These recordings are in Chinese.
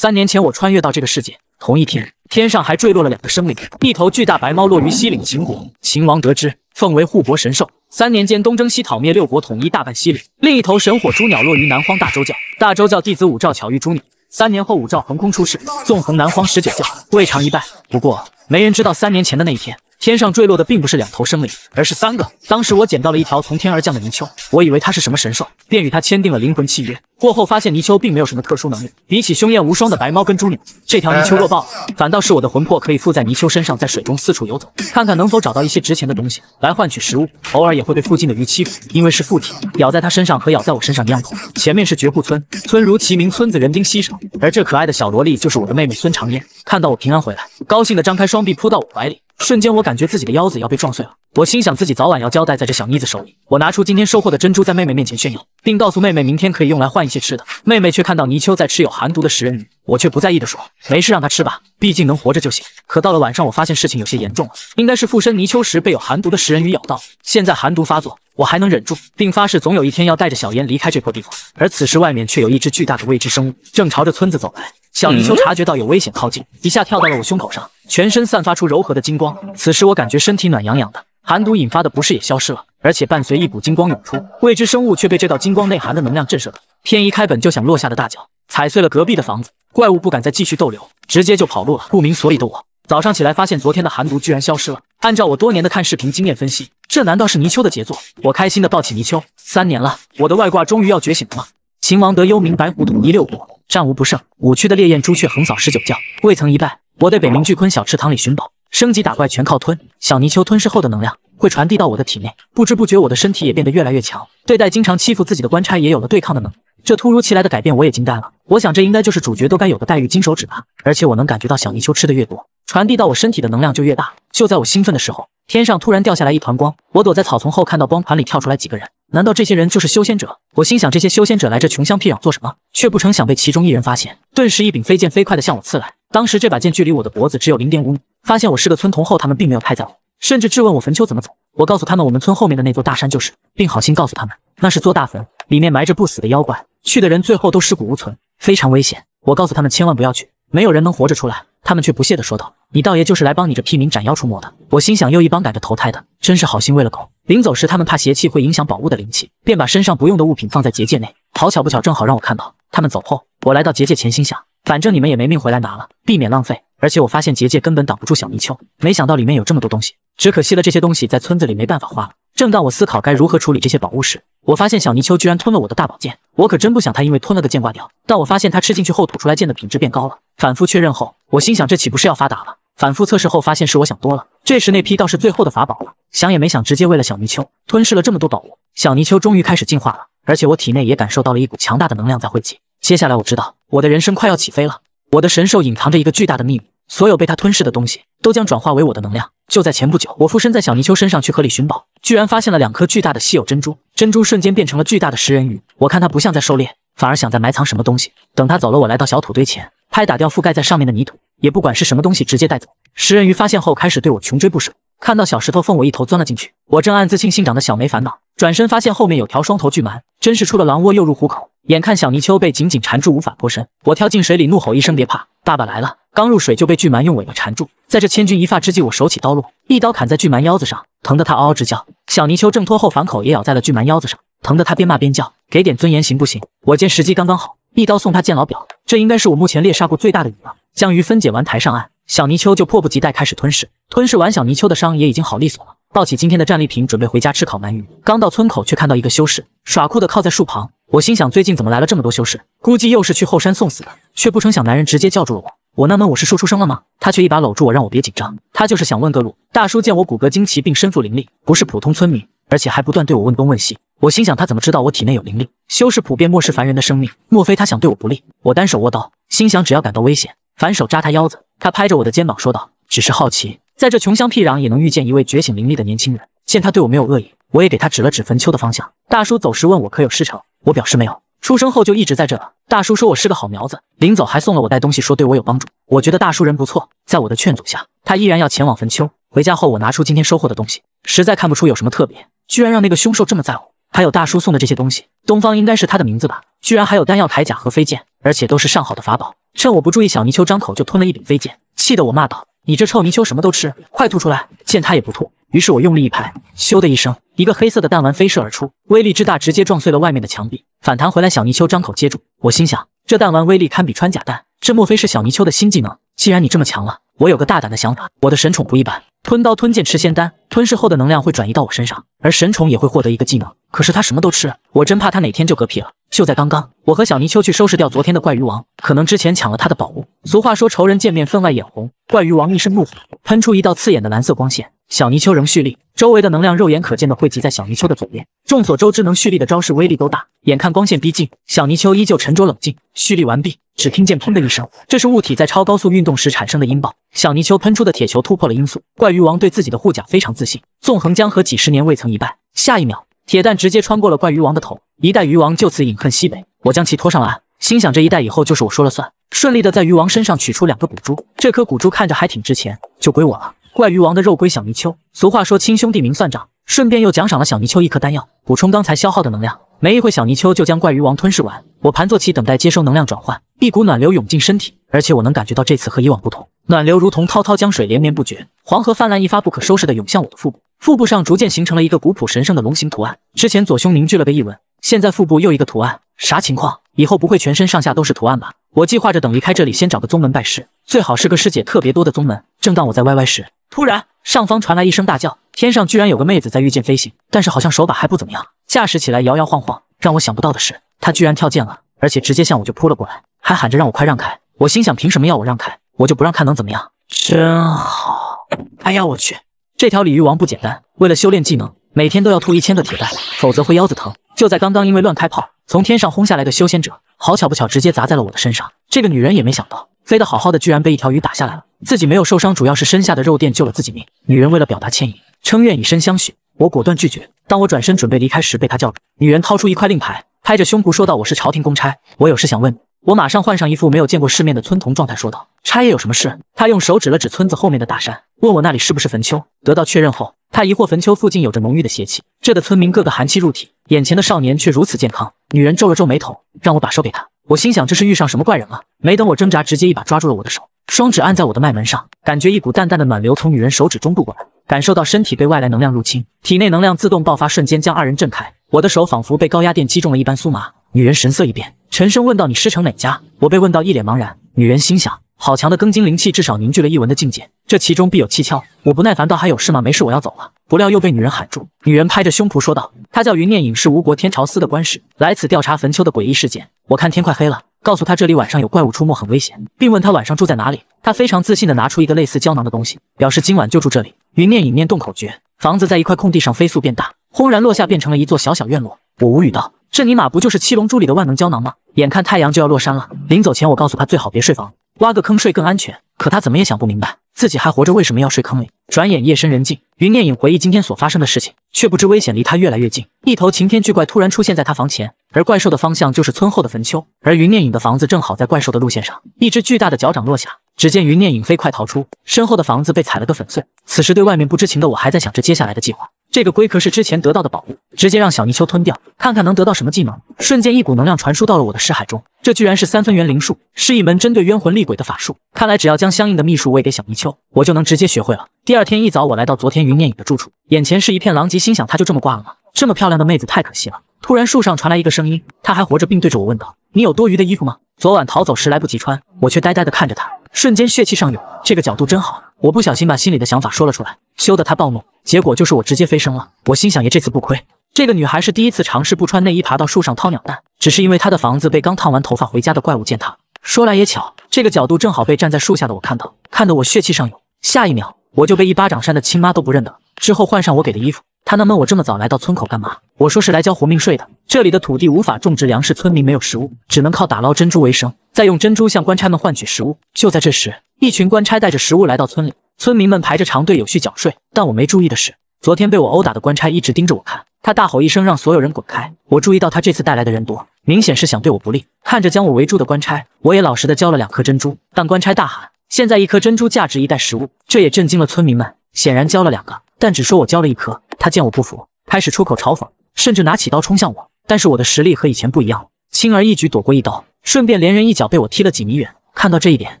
三年前，我穿越到这个世界。同一天，天上还坠落了两个生灵，一头巨大白猫落于西岭秦国，秦王得知，奉为护国神兽，三年间东征西讨灭六国，统一大半西岭；另一头神火朱鸟落于南荒大周教，大周教弟子武兆巧遇朱鸟，三年后武兆横空出世，纵横南荒十九教，未尝一败。不过，没人知道三年前的那一天。天上坠落的并不是两头生灵，而是三个。当时我捡到了一条从天而降的泥鳅，我以为它是什么神兽，便与它签订了灵魂契约。过后发现泥鳅并没有什么特殊能力，比起凶焰无双的白猫跟猪鸟，这条 泥鳅弱爆了。反倒是我的魂魄可以附在泥鳅身上，在水中四处游走，看看能否找到一些值钱的东西来换取食物。偶尔也会被附近的鱼欺负，因为是附体，咬在它身上和咬在我身上一样痛。前面是绝户村，村如其名，村子人丁稀少。而这可爱的小萝莉就是我的妹妹孙长烟，看到我平安回来，高兴的张开双臂扑到我怀里。瞬间，我感觉自己的腰子要被撞碎了。我心想自己早晚要交代在这小妮子手里。我拿出今天收获的珍珠，在妹妹面前炫耀，并告诉妹妹明天可以用来换一些吃的。妹妹却看到泥鳅在吃有寒毒的食人鱼，我却不在意的说：“没事，让它吃吧，毕竟能活着就行。”可到了晚上，我发现事情有些严重了，应该是附身泥鳅时被有寒毒的食人鱼咬到，现在寒毒发作，我还能忍住，并发誓总有一天要带着小烟离开这破地方。而此时外面却有一只巨大的未知生物正朝着村子走来。小泥鳅察觉到有危险靠近，一下跳到了我胸口上，全身散发出柔和的金光。此时我感觉身体暖洋洋的。寒毒引发的不适也消失了，而且伴随一股金光涌出，未知生物却被这道金光内涵的能量震慑了。天一开，本就想落下的大脚踩碎了隔壁的房子，怪物不敢再继续逗留，直接就跑路了。不明所以的我早上起来发现昨天的寒毒居然消失了，按照我多年的看视频经验分析，这难道是泥鳅的杰作？我开心的抱起泥鳅，三年了，我的外挂终于要觉醒了吗？秦王得幽冥白虎统一六国，战无不胜，五区的烈焰朱雀横扫十九将，未曾一败。我得北冥巨鲲小池塘里寻宝。升级打怪全靠吞，小泥鳅吞噬后的能量会传递到我的体内，不知不觉我的身体也变得越来越强。对待经常欺负自己的官差也有了对抗的能力。这突如其来的改变我也惊呆了，我想这应该就是主角都该有的待遇——金手指吧。而且我能感觉到小泥鳅吃的越多，传递到我身体的能量就越大。就在我兴奋的时候，天上突然掉下来一团光，我躲在草丛后看到光团里跳出来几个人，难道这些人就是修仙者？我心想这些修仙者来这穷乡僻壤做什么？却不成想被其中一人发现，顿时一柄飞剑飞快的向我刺来。当时这把剑距离我的脖子只有零点五米。发现我是个村童后，他们并没有太在乎，甚至质问我坟丘怎么走。我告诉他们，我们村后面的那座大山就是，并好心告诉他们，那是座大坟，里面埋着不死的妖怪，去的人最后都尸骨无存，非常危险。我告诉他们千万不要去，没有人能活着出来。他们却不屑的说道：“你道爷就是来帮你这屁民斩妖除魔的。”我心想又一帮赶着投胎的，真是好心喂了狗。临走时，他们怕邪气会影响宝物的灵气，便把身上不用的物品放在结界内。好巧不巧，正好让我看到。他们走后，我来到结界前，心想。反正你们也没命回来拿了，避免浪费。而且我发现结界根本挡不住小泥鳅，没想到里面有这么多东西。只可惜了，这些东西在村子里没办法花了。正当我思考该如何处理这些宝物时，我发现小泥鳅居然吞了我的大宝剑，我可真不想它因为吞了个剑挂掉。但我发现它吃进去后吐出来剑的品质变高了。反复确认后，我心想这岂不是要发达了？反复测试后发现是我想多了。这时那批倒是最后的法宝了，想也没想直接为了小泥鳅吞噬了这么多宝物。小泥鳅终于开始进化了，而且我体内也感受到了一股强大的能量在汇集。接下来我知道。我的人生快要起飞了，我的神兽隐藏着一个巨大的秘密，所有被它吞噬的东西都将转化为我的能量。就在前不久，我附身在小泥鳅身上去河里寻宝，居然发现了两颗巨大的稀有珍珠，珍珠瞬间变成了巨大的食人鱼。我看它不像在狩猎，反而想在埋藏什么东西。等它走了，我来到小土堆前，拍打掉覆盖在上面的泥土，也不管是什么东西，直接带走。食人鱼发现后开始对我穷追不舍，看到小石头缝，我一头钻了进去。我正暗自庆幸长得小没烦恼，转身发现后面有条双头巨鳗，真是出了狼窝又入虎口。眼看小泥鳅被紧紧缠住，无法脱身，我跳进水里，怒吼一声：“别怕，爸爸来了！”刚入水就被巨鳗用尾巴缠住，在这千钧一发之际，我手起刀落，一刀砍在巨鳗腰子上，疼得它嗷嗷直叫。小泥鳅挣脱后反口也咬在了巨鳗腰子上，疼得它边骂边叫：“给点尊严行不行？”我见时机刚刚好，一刀送他见老表。这应该是我目前猎杀过最大的鱼了。将鱼分解完，抬上岸，小泥鳅就迫不及待开始吞噬。吞噬完，小泥鳅的伤也已经好利索了。抱起今天的战利品，准备回家吃烤鳗鱼。刚到村口，却看到一个修士耍酷的靠在树旁。我心想，最近怎么来了这么多修士？估计又是去后山送死的。却不成想，男人直接叫住了我。我纳闷，我是说出声了吗？他却一把搂住我，让我别紧张。他就是想问个路。大叔见我骨骼惊奇，并身负灵力，不是普通村民，而且还不断对我问东问西。我心想，他怎么知道我体内有灵力？修士普遍漠视凡人的生命，莫非他想对我不利？我单手握刀，心想只要感到危险，反手扎他腰子。他拍着我的肩膀说道：“只是好奇，在这穷乡僻壤也能遇见一位觉醒灵力的年轻人。”见他对我没有恶意。我也给他指了指坟丘的方向。大叔走时问我可有事成，我表示没有。出生后就一直在这。了。大叔说我是个好苗子，临走还送了我带东西，说对我有帮助。我觉得大叔人不错。在我的劝阻下，他依然要前往坟丘。回家后，我拿出今天收获的东西，实在看不出有什么特别，居然让那个凶兽这么在乎。还有大叔送的这些东西，东方应该是他的名字吧？居然还有丹药、铠甲和飞剑，而且都是上好的法宝。趁我不注意，小泥鳅张口就吞了一柄飞剑，气得我骂道：“你这臭泥鳅什么都吃，快吐出来！”见他也不吐。于是我用力一拍，咻的一声，一个黑色的弹丸飞射而出，威力之大，直接撞碎了外面的墙壁，反弹回来，小泥鳅张口接住。我心想，这弹丸威力堪比穿甲弹，这莫非是小泥鳅的新技能？既然你这么强了，我有个大胆的想法。我的神宠不一般，吞刀吞剑吃仙丹，吞噬后的能量会转移到我身上，而神宠也会获得一个技能。可是它什么都吃，我真怕它哪天就嗝屁了。就在刚刚，我和小泥鳅去收拾掉昨天的怪鱼王，可能之前抢了他的宝物。俗话说，仇人见面分外眼红。怪鱼王一身怒火，喷出一道刺眼的蓝色光线。小泥鳅仍蓄力，周围的能量肉眼可见的汇集在小泥鳅的左边。众所周知，能蓄力的招式威力都大。眼看光线逼近，小泥鳅依旧沉着冷静，蓄力完毕。只听见砰的一声，这是物体在超高速运动时产生的音爆。小泥鳅喷出的铁球突破了音速。怪鱼王对自己的护甲非常自信，纵横江河几十年未曾一败。下一秒，铁蛋直接穿过了怪鱼王的头，一代鱼王就此饮恨西北。我将其拖上了岸，心想这一代以后就是我说了算。顺利的在鱼王身上取出两个古珠，这颗古珠看着还挺值钱，就归我了。怪鱼王的肉归小泥鳅。俗话说亲兄弟明算账，顺便又奖赏了小泥鳅一颗丹药，补充刚才消耗的能量。没一会，小泥鳅就将怪鱼王吞噬完。我盘坐起，等待接收能量转换。一股暖流涌进身体，而且我能感觉到这次和以往不同，暖流如同滔滔江水连绵不绝，黄河泛滥一发不可收拾的涌向我的腹部。腹部上逐渐形成了一个古朴神圣的龙形图案。之前左胸凝聚了个异纹，现在腹部又一个图案，啥情况？以后不会全身上下都是图案吧？我计划着等离开这里，先找个宗门拜师，最好是个师姐特别多的宗门。正当我在歪歪时，突然，上方传来一声大叫，天上居然有个妹子在御剑飞行，但是好像手把还不怎么样，驾驶起来摇摇晃晃。让我想不到的是，她居然跳剑了，而且直接向我就扑了过来，还喊着让我快让开。我心想，凭什么要我让开，我就不让，看能怎么样？真好！哎呀，我去，这条鲤鱼王不简单，为了修炼技能，每天都要吐一千个铁蛋，否则会腰子疼。就在刚刚，因为乱开炮，从天上轰下来的修仙者，好巧不巧，直接砸在了我的身上。这个女人也没想到。飞得好好的，居然被一条鱼打下来了。自己没有受伤，主要是身下的肉垫救了自己命。女人为了表达歉意，称愿以身相许。我果断拒绝。当我转身准备离开时，被他叫住。女人掏出一块令牌，拍着胸脯说道：“我是朝廷公差，我有事想问你。”我马上换上一副没有见过世面的村童状态，说道：“差爷有什么事？”他用手指了指村子后面的大山，问我那里是不是坟丘。得到确认后，他疑惑坟丘附近有着浓郁的邪气，这的村民个个寒气入体，眼前的少年却如此健康。女人皱了皱眉头，让我把手给他。我心想，这是遇上什么怪人了？没等我挣扎，直接一把抓住了我的手，双指按在我的脉门上，感觉一股淡淡的暖流从女人手指中渡过来，感受到身体被外来能量入侵，体内能量自动爆发，瞬间将二人震开。我的手仿佛被高压电击中了一般酥麻。女人神色一变，沉声问道：“你师承哪家？”我被问到，一脸茫然。女人心想，好强的庚金灵气，至少凝聚了一文的境界，这其中必有蹊跷。我不耐烦道：“还有事吗？没事，我要走了。”不料又被女人喊住，女人拍着胸脯说道：“她叫云念影，是吴国天朝司的官使，来此调查坟丘的诡异事件。我看天快黑了，告诉她这里晚上有怪物出没，很危险，并问她晚上住在哪里。她非常自信地拿出一个类似胶囊的东西，表示今晚就住这里。云念影念动口诀，房子在一块空地上飞速变大，轰然落下，变成了一座小小院落。我无语道：这尼玛不就是七龙珠里的万能胶囊吗？眼看太阳就要落山了，临走前我告诉她最好别睡房，挖个坑睡更安全。可她怎么也想不明白，自己还活着为什么要睡坑里。”转眼夜深人静，云念影回忆今天所发生的事情，却不知危险离他越来越近。一头擎天巨怪突然出现在他房前，而怪兽的方向就是村后的坟丘，而云念影的房子正好在怪兽的路线上。一只巨大的脚掌落下，只见云念影飞快逃出，身后的房子被踩了个粉碎。此时对外面不知情的我还在想着接下来的计划。这个龟壳是之前得到的宝物，直接让小泥鳅吞掉，看看能得到什么技能。瞬间，一股能量传输到了我的识海中，这居然是三分元灵术，是一门针对冤魂厉鬼的法术。看来只要将相应的秘术喂给小泥鳅，我就能直接学会了。第二天一早，我来到昨天云念影的住处，眼前是一片狼藉，心想他就这么挂了吗？这么漂亮的妹子太可惜了。突然树上传来一个声音，她还活着，并对着我问道：“你有多余的衣服吗？”昨晚逃走时来不及穿，我却呆呆地看着她，瞬间血气上涌。这个角度真好，我不小心把心里的想法说了出来，羞得他暴怒，结果就是我直接飞升了。我心想爷这次不亏。这个女孩是第一次尝试不穿内衣爬到树上掏鸟蛋，只是因为她的房子被刚烫完头发回家的怪物践踏。说来也巧，这个角度正好被站在树下的我看到，看得我血气上涌。下一秒我就被一巴掌扇的亲妈都不认得。之后换上我给的衣服。他纳闷我这么早来到村口干嘛？我说是来交活命税的。这里的土地无法种植粮食，村民没有食物，只能靠打捞珍珠为生，再用珍珠向官差们换取食物。就在这时，一群官差带着食物来到村里，村民们排着长队有序缴税。但我没注意的是，昨天被我殴打的官差一直盯着我看。他大吼一声，让所有人滚开。我注意到他这次带来的人多，明显是想对我不利。看着将我围住的官差，我也老实的交了两颗珍珠。但官差大喊，现在一颗珍珠价值一袋食物，这也震惊了村民们。显然交了两个，但只说我交了一颗。他见我不服，开始出口嘲讽，甚至拿起刀冲向我。但是我的实力和以前不一样，轻而易举躲过一刀，顺便连人一脚被我踢了几米远。看到这一点，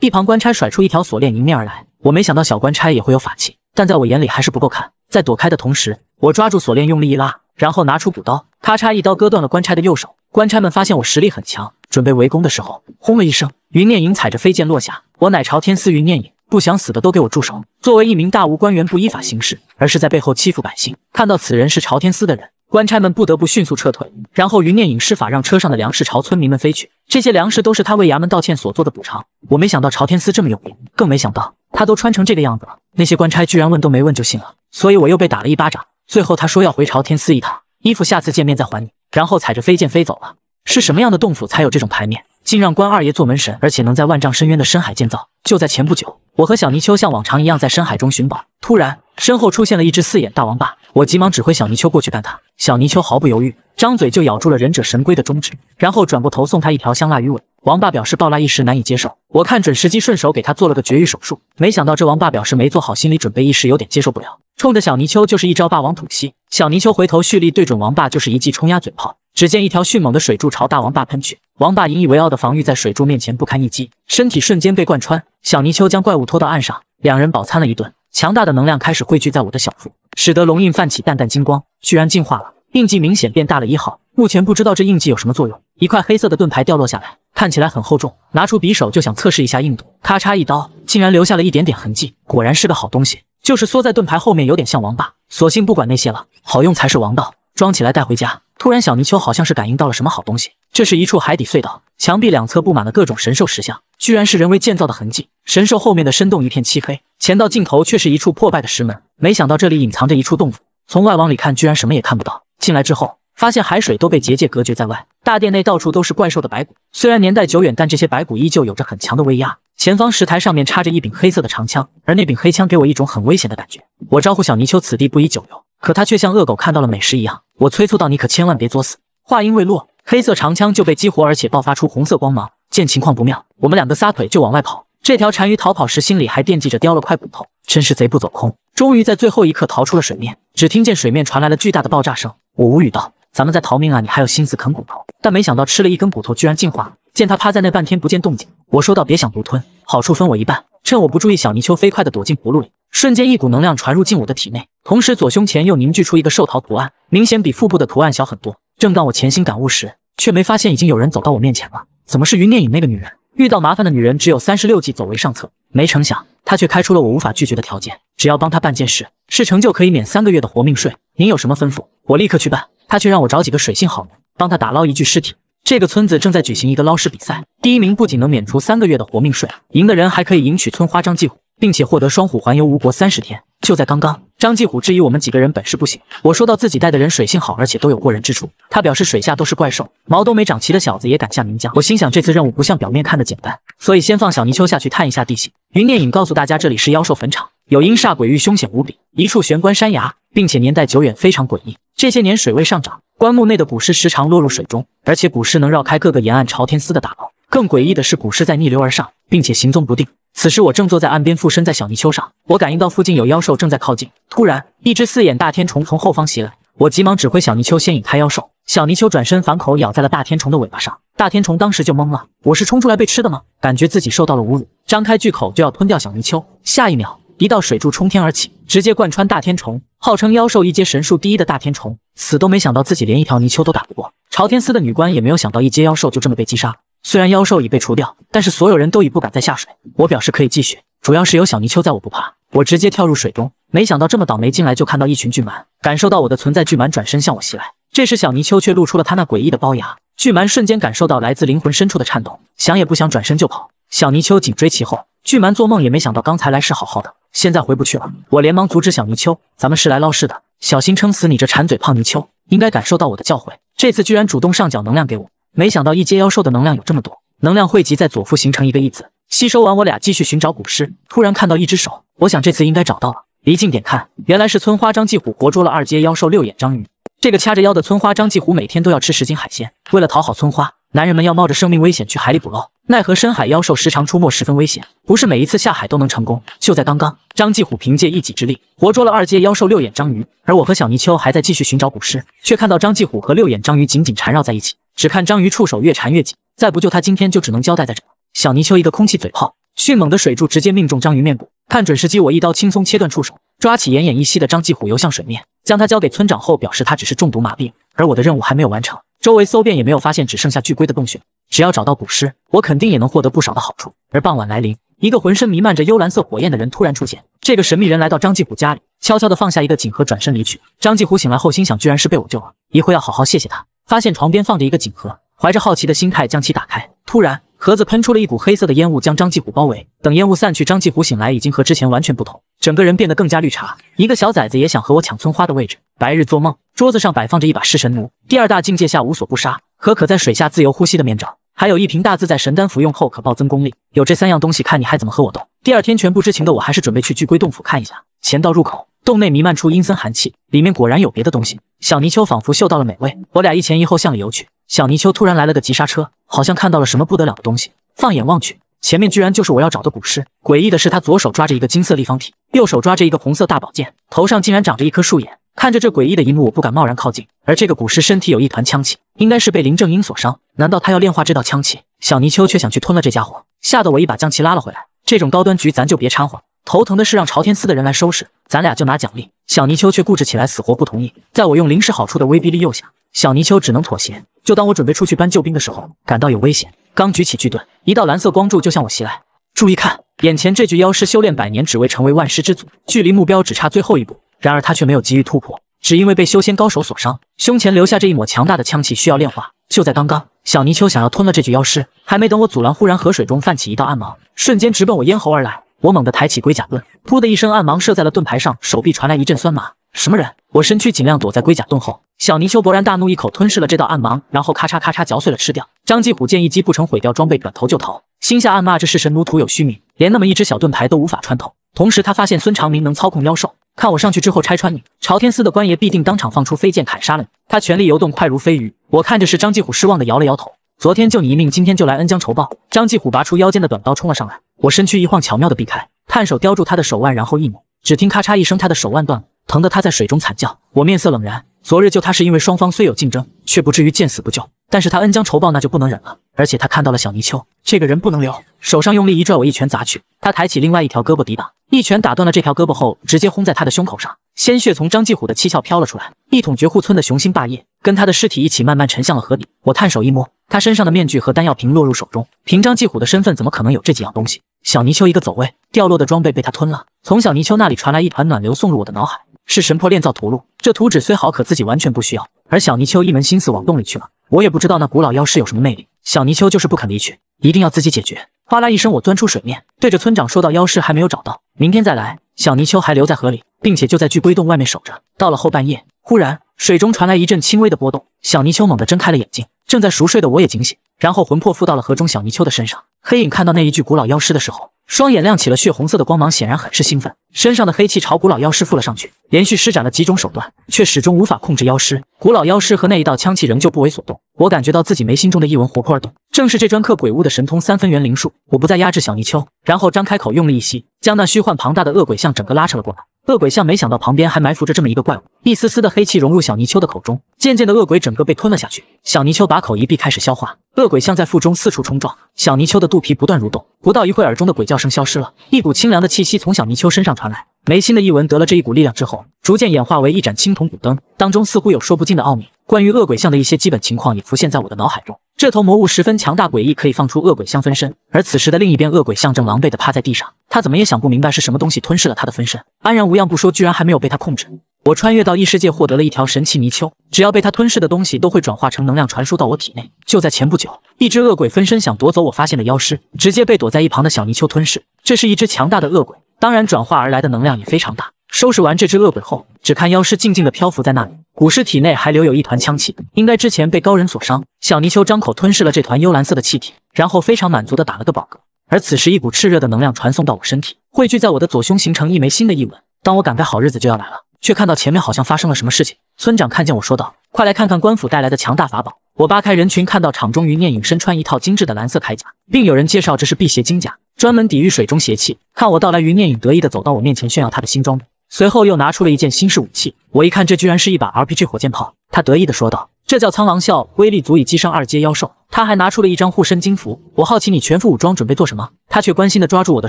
一旁官差甩出一条锁链迎面而来。我没想到小官差也会有法器，但在我眼里还是不够看。在躲开的同时，我抓住锁链用力一拉，然后拿出补刀，咔嚓一刀割断了官差的右手。官差们发现我实力很强，准备围攻的时候，轰了一声，云念影踩着飞剑落下。我乃朝天司云念影。不想死的都给我住手！作为一名大吴官员，不依法行事，而是在背后欺负百姓。看到此人是朝天司的人，官差们不得不迅速撤退。然后云念影施法，让车上的粮食朝村民们飞去。这些粮食都是他为衙门道歉所做的补偿。我没想到朝天司这么有名，更没想到他都穿成这个样子了。那些官差居然问都没问就信了，所以我又被打了一巴掌。最后他说要回朝天司一趟，衣服下次见面再还你。然后踩着飞剑飞走了。是什么样的洞府才有这种牌面？竟让关二爷做门神，而且能在万丈深渊的深海建造。就在前不久，我和小泥鳅像往常一样在深海中寻宝，突然身后出现了一只四眼大王霸，我急忙指挥小泥鳅过去干他。小泥鳅毫不犹豫，张嘴就咬住了忍者神龟的中指，然后转过头送他一条香辣鱼尾。王霸表示暴辣一时难以接受，我看准时机，顺手给他做了个绝育手术。没想到这王霸表示没做好心理准备，一时有点接受不了，冲着小泥鳅就是一招霸王吐息。小泥鳅回头蓄力，对准王霸就是一记冲压嘴炮。只见一条迅猛的水柱朝大王爸喷去，王爸引以为傲的防御在水柱面前不堪一击，身体瞬间被贯穿。小泥鳅将怪物拖到岸上，两人饱餐了一顿。强大的能量开始汇聚在我的小腹，使得龙印泛起淡淡金光，居然进化了。印记明显变大了一号。目前不知道这印记有什么作用。一块黑色的盾牌掉落下来，看起来很厚重。拿出匕首就想测试一下硬度，咔嚓一刀，竟然留下了一点点痕迹。果然是个好东西，就是缩在盾牌后面有点像王霸。索性不管那些了，好用才是王道。装起来带回家。突然，小泥鳅好像是感应到了什么好东西。这是一处海底隧道，墙壁两侧布满了各种神兽石像，居然是人为建造的痕迹。神兽后面的深洞一片漆黑，前到尽头却是一处破败的石门。没想到这里隐藏着一处洞府，从外往里看居然什么也看不到。进来之后，发现海水都被结界隔绝在外，大殿内到处都是怪兽的白骨，虽然年代久远，但这些白骨依旧有着很强的威压。前方石台上面插着一柄黑色的长枪，而那柄黑枪给我一种很危险的感觉。我招呼小泥鳅，此地不宜久留，可他却像恶狗看到了美食一样。我催促道：“你可千万别作死！”话音未落，黑色长枪就被激活，而且爆发出红色光芒。见情况不妙，我们两个撒腿就往外跑。这条单鱼逃跑时，心里还惦记着叼了块骨头，真是贼不走空。终于在最后一刻逃出了水面，只听见水面传来了巨大的爆炸声。我无语道：“咱们在逃命啊，你还有心思啃骨头？”但没想到吃了一根骨头居然进化。见他趴在那半天不见动静，我说道：“别想独吞，好处分我一半。”趁我不注意，小泥鳅飞快地躲进葫芦里。瞬间，一股能量传入进我的体内，同时左胸前又凝聚出一个寿桃图案，明显比腹部的图案小很多。正当我潜心感悟时，却没发现已经有人走到我面前了。怎么是云念影那个女人？遇到麻烦的女人，只有三十六计，走为上策。没成想，她却开出了我无法拒绝的条件：只要帮她办件事，事成就可以免三个月的活命税。您有什么吩咐，我立刻去办。她却让我找几个水性好帮他打捞一具尸体。这个村子正在举行一个捞尸比赛，第一名不仅能免除三个月的活命税，赢的人还可以赢取村花张继虎。并且获得双虎环游吴国三十天。就在刚刚，张继虎质疑我们几个人本事不行。我说到自己带的人水性好，而且都有过人之处。他表示水下都是怪兽，毛都没长齐的小子也敢下岷江。我心想这次任务不像表面看的简单，所以先放小泥鳅下去探一下地形。云念影告诉大家这里是妖兽坟场，有阴煞鬼域，凶险无比。一处玄关山崖，并且年代久远，非常诡异。这些年水位上涨。棺木内的古尸时常落入水中，而且古尸能绕开各个沿岸朝天丝的打捞。更诡异的是，古尸在逆流而上，并且行踪不定。此时我正坐在岸边附身在小泥鳅上，我感应到附近有妖兽正在靠近。突然，一只四眼大天虫从后方袭来，我急忙指挥小泥鳅先引开妖兽。小泥鳅转身反口咬在了大天虫的尾巴上，大天虫当时就懵了：我是冲出来被吃的吗？感觉自己受到了侮辱，张开巨口就要吞掉小泥鳅。下一秒。一道水柱冲天而起，直接贯穿大天虫。号称妖兽一阶神术第一的大天虫，死都没想到自己连一条泥鳅都打不过。朝天司的女官也没有想到一阶妖兽就这么被击杀。虽然妖兽已被除掉，但是所有人都已不敢再下水。我表示可以继续，主要是有小泥鳅在，我不怕。我直接跳入水中，没想到这么倒霉，进来就看到一群巨鳗。感受到我的存在，巨鳗转身向我袭来。这时小泥鳅却露出了他那诡异的龅牙，巨鳗瞬间感受到来自灵魂深处的颤动，想也不想转身就跑。小泥鳅紧追其后，巨鳗做梦也没想到刚才来时好好的。现在回不去了，我连忙阻止小泥鳅。咱们是来捞尸的，小心撑死你这馋嘴胖泥鳅！应该感受到我的教诲，这次居然主动上缴能量给我。没想到一阶妖兽的能量有这么多，能量汇集在左腹形成一个义字。吸收完，我俩继续寻找古尸。突然看到一只手，我想这次应该找到了。离近点看，原来是村花张继虎活捉了二阶妖兽六眼章鱼。这个掐着腰的村花张继虎，每天都要吃十斤海鲜。为了讨好村花，男人们要冒着生命危险去海里捕捞。奈何深海妖兽时常出没，十分危险，不是每一次下海都能成功。就在刚刚，张继虎凭借一己之力活捉了二阶妖兽六眼章鱼，而我和小泥鳅还在继续寻找古尸，却看到张继虎和六眼章鱼紧紧缠绕在一起。只看章鱼触手越缠越紧，再不救他，今天就只能交代在这。小泥鳅一个空气嘴炮，迅猛的水柱直接命中章鱼面部，看准时机，我一刀轻松切断触手，抓起奄奄一息的张继虎游向水面，将他交给村长后，表示他只是中毒麻痹，而我的任务还没有完成。周围搜遍也没有发现，只剩下巨龟的洞穴。只要找到古尸，我肯定也能获得不少的好处。而傍晚来临，一个浑身弥漫着幽蓝色火焰的人突然出现。这个神秘人来到张继虎家里，悄悄地放下一个锦盒，转身离去。张继虎醒来后心想，居然是被我救了，一会要好好谢谢他。发现床边放着一个锦盒，怀着好奇的心态将其打开，突然盒子喷出了一股黑色的烟雾，将张继虎包围。等烟雾散去，张继虎醒来已经和之前完全不同，整个人变得更加绿茶。一个小崽子也想和我抢村花的位置，白日做梦。桌子上摆放着一把弑神弩，第二大境界下无所不杀，和可在水下自由呼吸的面罩。还有一瓶大自在神丹服用后可暴增功力，有这三样东西，看你还怎么和我斗！第二天全不知情的我还是准备去巨龟洞府看一下。前到入口，洞内弥漫出阴森寒气，里面果然有别的东西。小泥鳅仿佛嗅到了美味，我俩一前一后向里游去。小泥鳅突然来了个急刹车，好像看到了什么不得了的东西。放眼望去，前面居然就是我要找的古尸。诡异的是，他左手抓着一个金色立方体，右手抓着一个红色大宝剑，头上竟然长着一颗树眼。看着这诡异的一幕，我不敢贸然靠近。而这个古尸身体有一团枪气，应该是被林正英所伤。难道他要炼化这道枪气？小泥鳅却想去吞了这家伙，吓得我一把将其拉了回来。这种高端局咱就别掺和。头疼的是让朝天司的人来收拾，咱俩就拿奖励。小泥鳅却固执起来，死活不同意。在我用临时好处的威逼利诱下，小泥鳅只能妥协。就当我准备出去搬救兵的时候，感到有危险，刚举起巨盾，一道蓝色光柱就向我袭来。注意看，眼前这具妖尸修炼百年，只为成为万师之祖，距离目标只差最后一步。然而他却没有急于突破，只因为被修仙高手所伤，胸前留下这一抹强大的枪气需要炼化。就在刚刚，小泥鳅想要吞了这具妖尸，还没等我阻拦，忽然河水中泛起一道暗芒，瞬间直奔我咽喉而来。我猛地抬起龟甲盾，噗的一声，暗芒射在了盾牌上，手臂传来一阵酸麻。什么人？我身躯尽量躲在龟甲盾后。小泥鳅勃然大怒，一口吞噬了这道暗芒，然后咔嚓咔嚓嚼碎了吃掉。张继虎见一击不成，毁掉装备，转头就逃，心下暗骂这是神奴徒有虚名，连那么一只小盾牌都无法穿透。同时他发现孙长明能操控妖兽。看我上去之后拆穿你，朝天司的官爷必定当场放出飞剑砍杀了你。他全力游动，快如飞鱼。我看着是张继虎，失望的摇了摇头。昨天救你一命，今天就来恩将仇报。张继虎拔出腰间的短刀冲了上来，我身躯一晃，巧妙的避开，探手叼住他的手腕，然后一拧，只听咔嚓一声，他的手腕断了，疼得他在水中惨叫。我面色冷然，昨日救他是因为双方虽有竞争，却不至于见死不救，但是他恩将仇报，那就不能忍了。而且他看到了小泥鳅，这个人不能留。手上用力一拽，我一拳砸去。他抬起另外一条胳膊抵挡，一拳打断了这条胳膊后，直接轰在他的胸口上，鲜血从张继虎的七窍飘了出来。一桶绝户村的雄心霸业跟他的尸体一起慢慢沉向了河底。我探手一摸，他身上的面具和丹药瓶落入手中。凭张继虎的身份，怎么可能有这几样东西？小泥鳅一个走位，掉落的装备被他吞了。从小泥鳅那里传来一团暖流送入我的脑海，是神魄炼造图录。这图纸虽好，可自己完全不需要。而小泥鳅一门心思往洞里去了，我也不知道那古老妖尸有什么魅力。小泥鳅就是不肯离去，一定要自己解决。哗啦一声，我钻出水面，对着村长说道：“妖尸还没有找到，明天再来。小泥鳅还留在河里，并且就在巨龟洞外面守着。”到了后半夜，忽然水中传来一阵轻微的波动，小泥鳅猛地睁开了眼睛，正在熟睡的我也惊醒，然后魂魄附到了河中小泥鳅的身上。黑影看到那一具古老妖尸的时候。双眼亮起了血红色的光芒，显然很是兴奋。身上的黑气朝古老妖师附了上去，连续施展了几种手段，却始终无法控制妖师。古老妖师和那一道枪气仍旧不为所动。我感觉到自己眉心中的一纹活泼而动，正是这专克鬼物的神通三分元灵术。我不再压制小泥鳅，然后张开口用力一吸，将那虚幻庞大的恶鬼像整个拉扯了过来。恶鬼像没想到旁边还埋伏着这么一个怪物，一丝丝的黑气融入小泥鳅的口中，渐渐的恶鬼整个被吞了下去。小泥鳅把口一闭，开始消化。恶鬼象在腹中四处冲撞，小泥鳅的肚皮不断蠕动。不到一会儿，耳中的鬼叫声消失了，一股清凉的气息从小泥鳅身上传来。眉心的一纹得了这一股力量之后，逐渐演化为一盏青铜古灯，当中似乎有说不尽的奥秘。关于恶鬼象的一些基本情况也浮现在我的脑海中。这头魔物十分强大诡异，可以放出恶鬼象分身。而此时的另一边，恶鬼象正狼狈地趴在地上，他怎么也想不明白是什么东西吞噬了他的分身，安然无恙不说，居然还没有被他控制。我穿越到异世界，获得了一条神奇泥鳅。只要被它吞噬的东西，都会转化成能量传输到我体内。就在前不久，一只恶鬼分身想夺走我发现的妖尸，直接被躲在一旁的小泥鳅吞噬。这是一只强大的恶鬼，当然转化而来的能量也非常大。收拾完这只恶鬼后，只看妖尸静静的漂浮在那里，古尸体内还留有一团枪气，应该之前被高人所伤。小泥鳅张口吞噬了这团幽蓝色的气体，然后非常满足的打了个饱嗝。而此时，一股炽热的能量传送到我身体，汇聚在我的左胸，形成一枚新的异纹。当我感慨好日子就要来了。却看到前面好像发生了什么事情。村长看见我说道：“快来看看官府带来的强大法宝！”我扒开人群，看到场中余念影身穿一套精致的蓝色铠甲，并有人介绍这是辟邪金甲，专门抵御水中邪气。看我到来，余念影得意的走到我面前炫耀他的新装备，随后又拿出了一件新式武器。我一看，这居然是一把 RPG 火箭炮。他得意的说道：“这叫苍狼啸，威力足以击伤二阶妖兽。”他还拿出了一张护身金符。我好奇你全副武装准备做什么，他却关心的抓住我的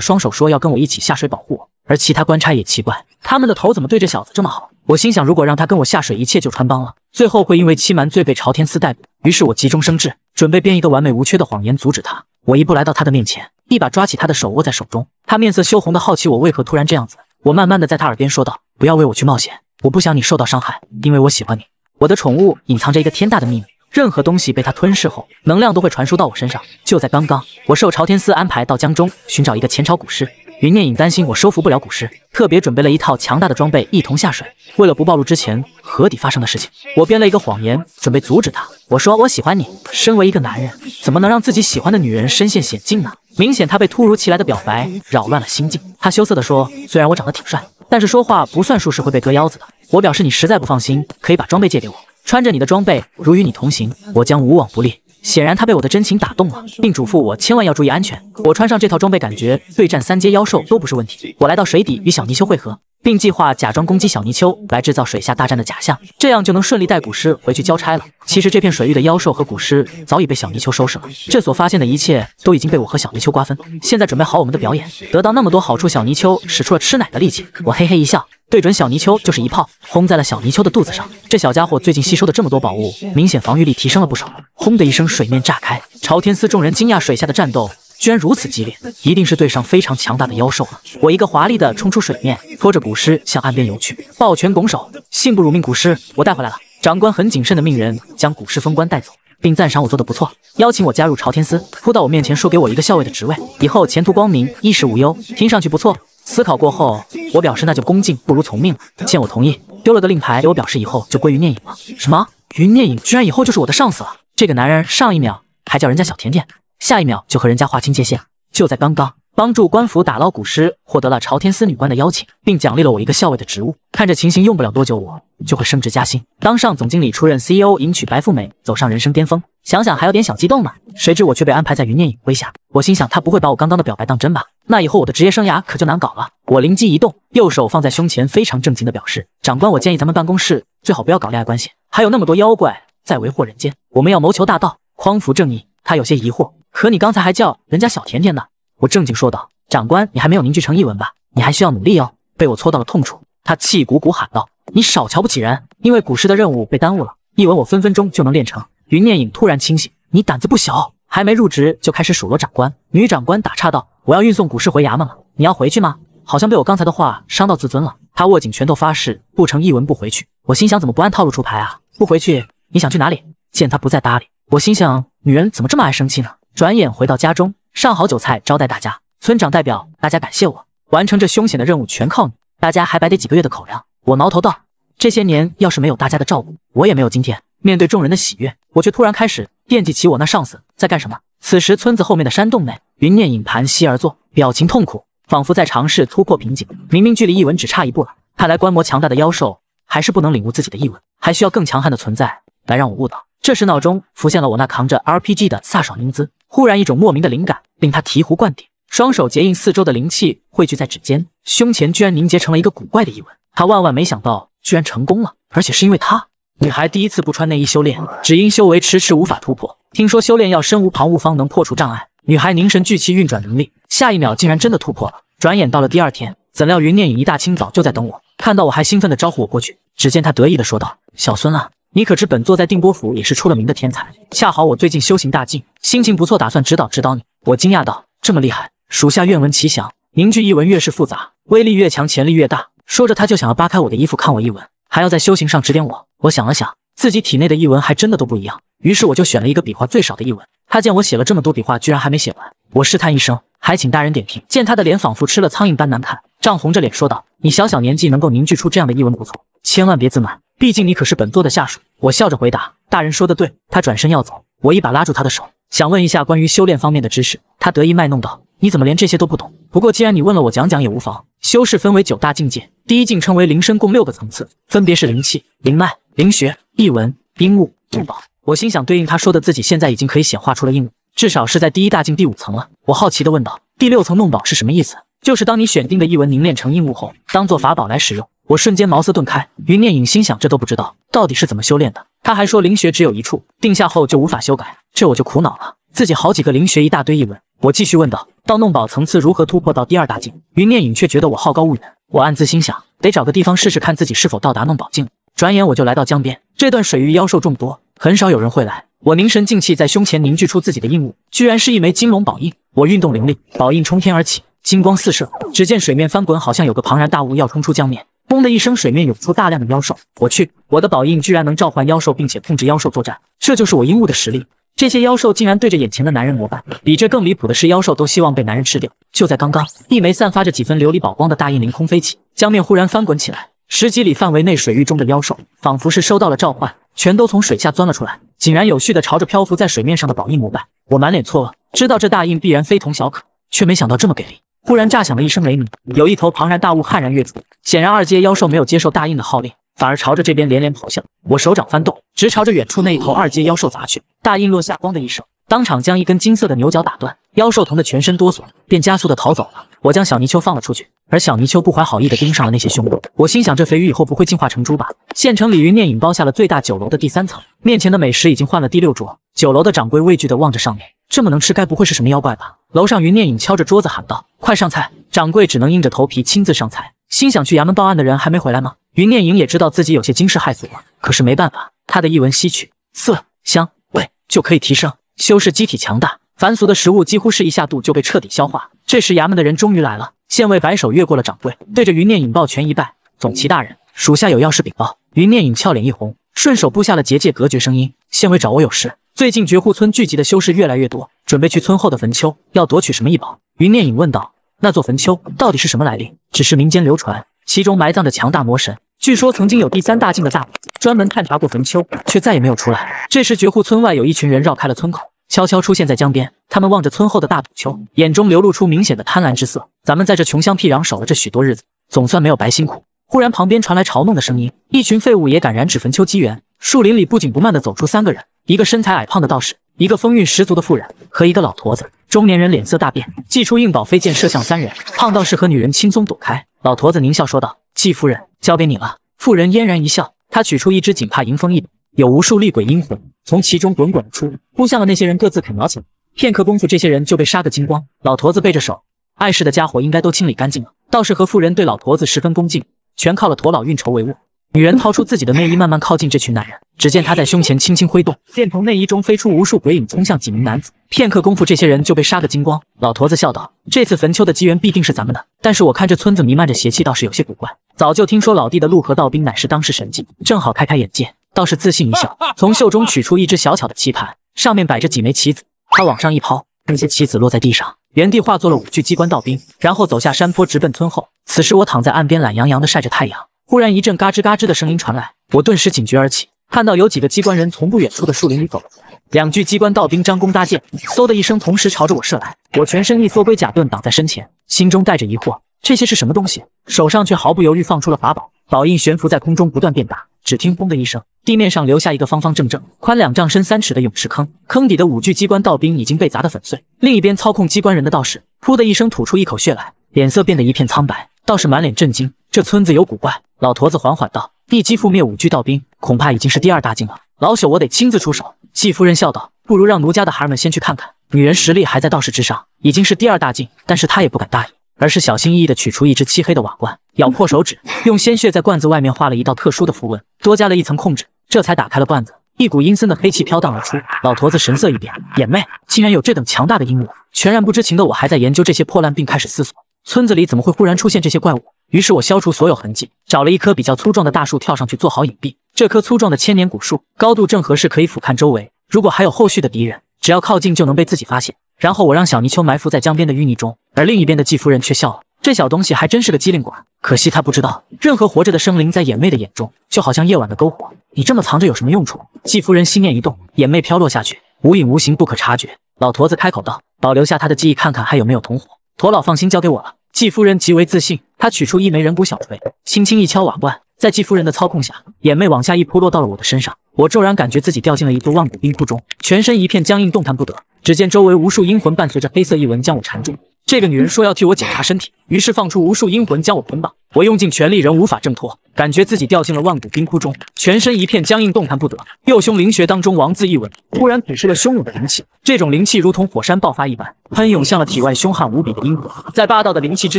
双手，说要跟我一起下水保护我。而其他官差也奇怪，他们的头怎么对这小子这么好？我心想，如果让他跟我下水，一切就穿帮了，最后会因为欺瞒罪被朝天司逮捕。于是我急中生智，准备编一个完美无缺的谎言阻止他。我一步来到他的面前，一把抓起他的手握在手中。他面色羞红的，好奇我为何突然这样子。我慢慢的在他耳边说道：“不要为我去冒险，我不想你受到伤害，因为我喜欢你。我的宠物隐藏着一个天大的秘密，任何东西被它吞噬后，能量都会传输到我身上。就在刚刚，我受朝天司安排到江中寻找一个前朝古尸。”云念影担心我收服不了古尸，特别准备了一套强大的装备一同下水。为了不暴露之前河底发生的事情，我编了一个谎言，准备阻止他。我说：“我喜欢你。身为一个男人，怎么能让自己喜欢的女人身陷险境呢？”明显他被突如其来的表白扰乱了心境。他羞涩地说：“虽然我长得挺帅，但是说话不算数是会被割腰子的。”我表示：“你实在不放心，可以把装备借给我。穿着你的装备，如与你同行，我将无往不利。”显然他被我的真情打动了，并嘱咐我千万要注意安全。我穿上这套装备，感觉对战三阶妖兽都不是问题。我来到水底与小泥鳅会合，并计划假装攻击小泥鳅，来制造水下大战的假象，这样就能顺利带古尸回去交差了。其实这片水域的妖兽和古尸早已被小泥鳅收拾了，这所发现的一切都已经被我和小泥鳅瓜分。现在准备好我们的表演，得到那么多好处，小泥鳅使出了吃奶的力气。我嘿嘿一笑，对准小泥鳅就是一炮，轰在了小泥鳅的肚子上。这小家伙最近吸收的这么多宝物，明显防御力提升了不少。轰的一声，水面炸开，朝天司众人惊讶，水下的战斗居然如此激烈，一定是对上非常强大的妖兽了。我一个华丽的冲出水面，拖着古尸向岸边游去，抱拳拱手，幸不辱命，古尸我带回来了。长官很谨慎的命人将古尸封棺带走，并赞赏我做的不错，邀请我加入朝天司，扑到我面前说给我一个校尉的职位，以后前途光明，衣食无忧，听上去不错。思考过后，我表示那就恭敬不如从命了。见我同意，丢了个令牌给我，表示以后就归于念影了。什么？云念影居然以后就是我的上司了？这个男人上一秒还叫人家小甜甜，下一秒就和人家划清界限。就在刚刚，帮助官府打捞古尸，获得了朝天司女官的邀请，并奖励了我一个校尉的职务。看着情形，用不了多久，我就会升职加薪，当上总经理，出任 CEO，迎娶白富美，走上人生巅峰。想想还有点小激动呢。谁知我却被安排在云念影麾下，我心想他不会把我刚刚的表白当真吧？那以后我的职业生涯可就难搞了。我灵机一动，右手放在胸前，非常正经地表示：“长官，我建议咱们办公室最好不要搞恋爱关系，还有那么多妖怪。”在为祸人间，我们要谋求大道，匡扶正义。他有些疑惑，可你刚才还叫人家小甜甜呢。我正经说道：“长官，你还没有凝聚成一文吧？你还需要努力哦。”被我戳到了痛处，他气鼓鼓喊道：“你少瞧不起人！因为古市的任务被耽误了，一文我分分钟就能练成。”云念影突然清醒：“你胆子不小，还没入职就开始数落长官。”女长官打岔道：“我要运送古市回衙门了，你要回去吗？”好像被我刚才的话伤到自尊了，他握紧拳头发誓：“不成一文不回去。”我心想：怎么不按套路出牌啊？不回去。你想去哪里？见他不再搭理，我心想：女人怎么这么爱生气呢？转眼回到家中，上好酒菜招待大家。村长代表大家感谢我完成这凶险的任务，全靠你。大家还白得几个月的口粮。我挠头道：这些年要是没有大家的照顾，我也没有今天。面对众人的喜悦，我却突然开始惦记起我那上司在干什么。此时，村子后面的山洞内，云念影盘膝而坐，表情痛苦，仿佛在尝试突破瓶颈。明明距离译文只差一步了，看来观摩强大的妖兽还是不能领悟自己的译文，还需要更强悍的存在。来让我悟到。这时闹钟浮现了我那扛着 RPG 的飒爽英姿。忽然一种莫名的灵感令他醍醐灌顶，双手结印，四周的灵气汇聚在指尖，胸前居然凝结成了一个古怪的异纹。他万万没想到，居然成功了，而且是因为他。女孩第一次不穿内衣修炼，只因修为迟迟无法突破。听说修炼要身无旁骛方能破除障碍。女孩凝神聚气，运转灵力，下一秒竟然真的突破了。转眼到了第二天，怎料云念影一大清早就在等我，看到我还兴奋的招呼我过去。只见他得意的说道：“小孙啊。”你可知本座在定波府也是出了名的天才？恰好我最近修行大进，心情不错，打算指导指导你。我惊讶道：“这么厉害，属下愿闻其详。”凝聚一文越是复杂，威力越强，潜力越大。说着，他就想要扒开我的衣服看我一文，还要在修行上指点我。我想了想，自己体内的一文还真的都不一样，于是我就选了一个笔画最少的一文。他见我写了这么多笔画，居然还没写完，我试探一声：“还请大人点评。”见他的脸仿佛吃了苍蝇般难看，涨红着脸说道：“你小小年纪能够凝聚出这样的一文不错，千万别自满。”毕竟你可是本座的下属，我笑着回答。大人说的对，他转身要走，我一把拉住他的手，想问一下关于修炼方面的知识。他得意卖弄道：“你怎么连这些都不懂？不过既然你问了，我讲讲也无妨。修士分为九大境界，第一境称为灵身，共六个层次，分别是灵气、灵脉、灵穴、异纹、硬物、弄宝。”我心想，对应他说的，自己现在已经可以显化出了硬物，至少是在第一大境第五层了。我好奇地问道：“第六层弄宝是什么意思？就是当你选定的异文凝练成硬物后，当做法宝来使用。”我瞬间茅塞顿开，云念影心想这都不知道到底是怎么修炼的。他还说灵穴只有一处，定下后就无法修改，这我就苦恼了。自己好几个灵穴，一大堆一文。我继续问道：到弄宝层次如何突破到第二大境？云念影却觉得我好高骛远。我暗自心想，得找个地方试试看自己是否到达弄宝境。转眼我就来到江边，这段水域妖兽众多，很少有人会来。我凝神静气，在胸前凝聚出自己的印物，居然是一枚金龙宝印。我运动灵力，宝印冲天而起，金光四射。只见水面翻滚，好像有个庞然大物要冲出江面。轰的一声，水面涌出大量的妖兽。我去，我的宝印居然能召唤妖兽，并且控制妖兽作战，这就是我鹦鹉的实力。这些妖兽竟然对着眼前的男人膜拜。比这更离谱的是，妖兽都希望被男人吃掉。就在刚刚，一枚散发着几分琉璃宝光的大印凌空飞起，江面忽然翻滚起来，十几里范围内水域中的妖兽仿佛是收到了召唤，全都从水下钻了出来，井然有序地朝着漂浮在水面上的宝印膜拜。我满脸错愕，知道这大印必然非同小可，却没想到这么给力。忽然炸响了一声雷鸣，有一头庞然大物悍然跃出。显然二阶妖兽没有接受大印的号令，反而朝着这边连连咆哮。我手掌翻动，直朝着远处那一头二阶妖兽砸去。大印落下，咣的一声，当场将一根金色的牛角打断。妖兽疼得全身哆嗦，便加速的逃走了。我将小泥鳅放了出去，而小泥鳅不怀好意的盯上了那些凶物。我心想，这肥鱼以后不会进化成猪吧？县城里鱼念影包下了最大酒楼的第三层，面前的美食已经换了第六桌。酒楼的掌柜畏惧的望着上面，这么能吃，该不会是什么妖怪吧？楼上云念影敲着桌子喊道：“快上菜！”掌柜只能硬着头皮亲自上菜，心想去衙门报案的人还没回来吗？云念影也知道自己有些惊世骇俗了，可是没办法，他的一文吸取色香味就可以提升修饰机体强大，凡俗的食物几乎是一下肚就被彻底消化。这时衙门的人终于来了，县尉摆手越过了掌柜，对着云念影抱拳一拜：“总旗大人，属下有要事禀报。”云念影俏脸一红，顺手布下了结界隔绝声音。县尉找我有事。最近绝户村聚集的修士越来越多，准备去村后的坟丘，要夺取什么异宝？云念影问道。那座坟丘到底是什么来历？只是民间流传，其中埋葬着强大魔神，据说曾经有第三大境的大武专门探查过坟丘，却再也没有出来。这时绝户村外有一群人绕开了村口，悄悄出现在江边。他们望着村后的大土丘，眼中流露出明显的贪婪之色。咱们在这穷乡僻壤守了这许多日子，总算没有白辛苦。忽然旁边传来嘲弄的声音：“一群废物也敢染指坟丘机缘？”树林里不紧不慢地走出三个人。一个身材矮胖的道士，一个风韵十足的妇人和一个老驼子，中年人脸色大变，祭出硬宝飞剑射向三人。胖道士和女人轻松躲开，老驼子狞笑说道：“季夫人，交给你了。”妇人嫣然一笑，她取出一只锦帕，迎风一抖，有无数厉鬼阴魂从其中滚滚而出，扑向了那些人，各自啃咬起来。片刻功夫，这些人就被杀个精光。老驼子背着手，碍事的家伙应该都清理干净了。道士和妇人对老驼子十分恭敬，全靠了驼老运筹帷幄。女人掏出自己的内衣，慢慢靠近这群男人。只见她在胸前轻轻挥动，便从内衣中飞出无数鬼影，冲向几名男子。片刻功夫，这些人就被杀个精光。老头子笑道：“这次坟丘的机缘必定是咱们的，但是我看这村子弥漫着邪气，倒是有些古怪。”早就听说老弟的陆河道兵乃是当世神技，正好开开眼界。道士自信一笑，从袖中取出一只小巧的棋盘，上面摆着几枚棋子。他往上一抛，那些棋子落在地上，原地化作了五具机关道兵，然后走下山坡，直奔村后。此时我躺在岸边，懒洋洋的晒着太阳。忽然一阵嘎吱嘎吱的声音传来，我顿时警觉而起，看到有几个机关人从不远处的树林里走出来，两具机关道兵张弓搭箭，嗖的一声同时朝着我射来，我全身一缩，龟甲盾挡在身前，心中带着疑惑，这些是什么东西？手上却毫不犹豫放出了法宝，宝印悬浮在空中，不断变大。只听轰的一声，地面上留下一个方方正正、宽两丈、深三尺的泳池坑，坑底的五具机关道兵已经被砸得粉碎。另一边操控机关人的道士，噗的一声吐出一口血来，脸色变得一片苍白。道士满脸震惊，这村子有古怪。老头子缓缓道：“一击覆灭五具道兵，恐怕已经是第二大境了。老朽我得亲自出手。”季夫人笑道：“不如让奴家的孩儿们先去看看。”女人实力还在道士之上，已经是第二大境，但是她也不敢大意，而是小心翼翼地取出一只漆黑的瓦罐，咬破手指，用鲜血在罐子外面画了一道特殊的符文，多加了一层控制，这才打开了罐子。一股阴森的黑气飘荡而出，老头子神色一变，眼妹竟然有这等强大的阴物。全然不知情的我还在研究这些破烂，并开始思索。村子里怎么会忽然出现这些怪物？于是我消除所有痕迹，找了一棵比较粗壮的大树跳上去做好隐蔽。这棵粗壮的千年古树高度正合适，可以俯瞰周围。如果还有后续的敌人，只要靠近就能被自己发现。然后我让小泥鳅埋伏在江边的淤泥中，而另一边的季夫人却笑了。这小东西还真是个机灵鬼，可惜他不知道，任何活着的生灵在眼妹的眼中，就好像夜晚的篝火。你这么藏着有什么用处？季夫人心念一动，眼妹飘落下去，无影无形，不可察觉。老驼子开口道：“保留下他的记忆，看看还有没有同伙。”驼老放心，交给我了。季夫人极为自信，她取出一枚人骨小锤，轻轻一敲瓦罐。在季夫人的操控下，眼妹往下一扑，落到了我的身上。我骤然感觉自己掉进了一座万古冰窟中，全身一片僵硬，动弹不得。只见周围无数阴魂伴随着黑色异纹将我缠住。这个女人说要替我检查身体，于是放出无数阴魂将我捆绑。我用尽全力仍无法挣脱，感觉自己掉进了万古冰窟中，全身一片僵硬，动弹不得。右胸灵穴当中，王字一吻，突然吐出了汹涌的灵气。这种灵气如同火山爆发一般，喷涌向了体外凶悍无比的阴魂。在霸道的灵气之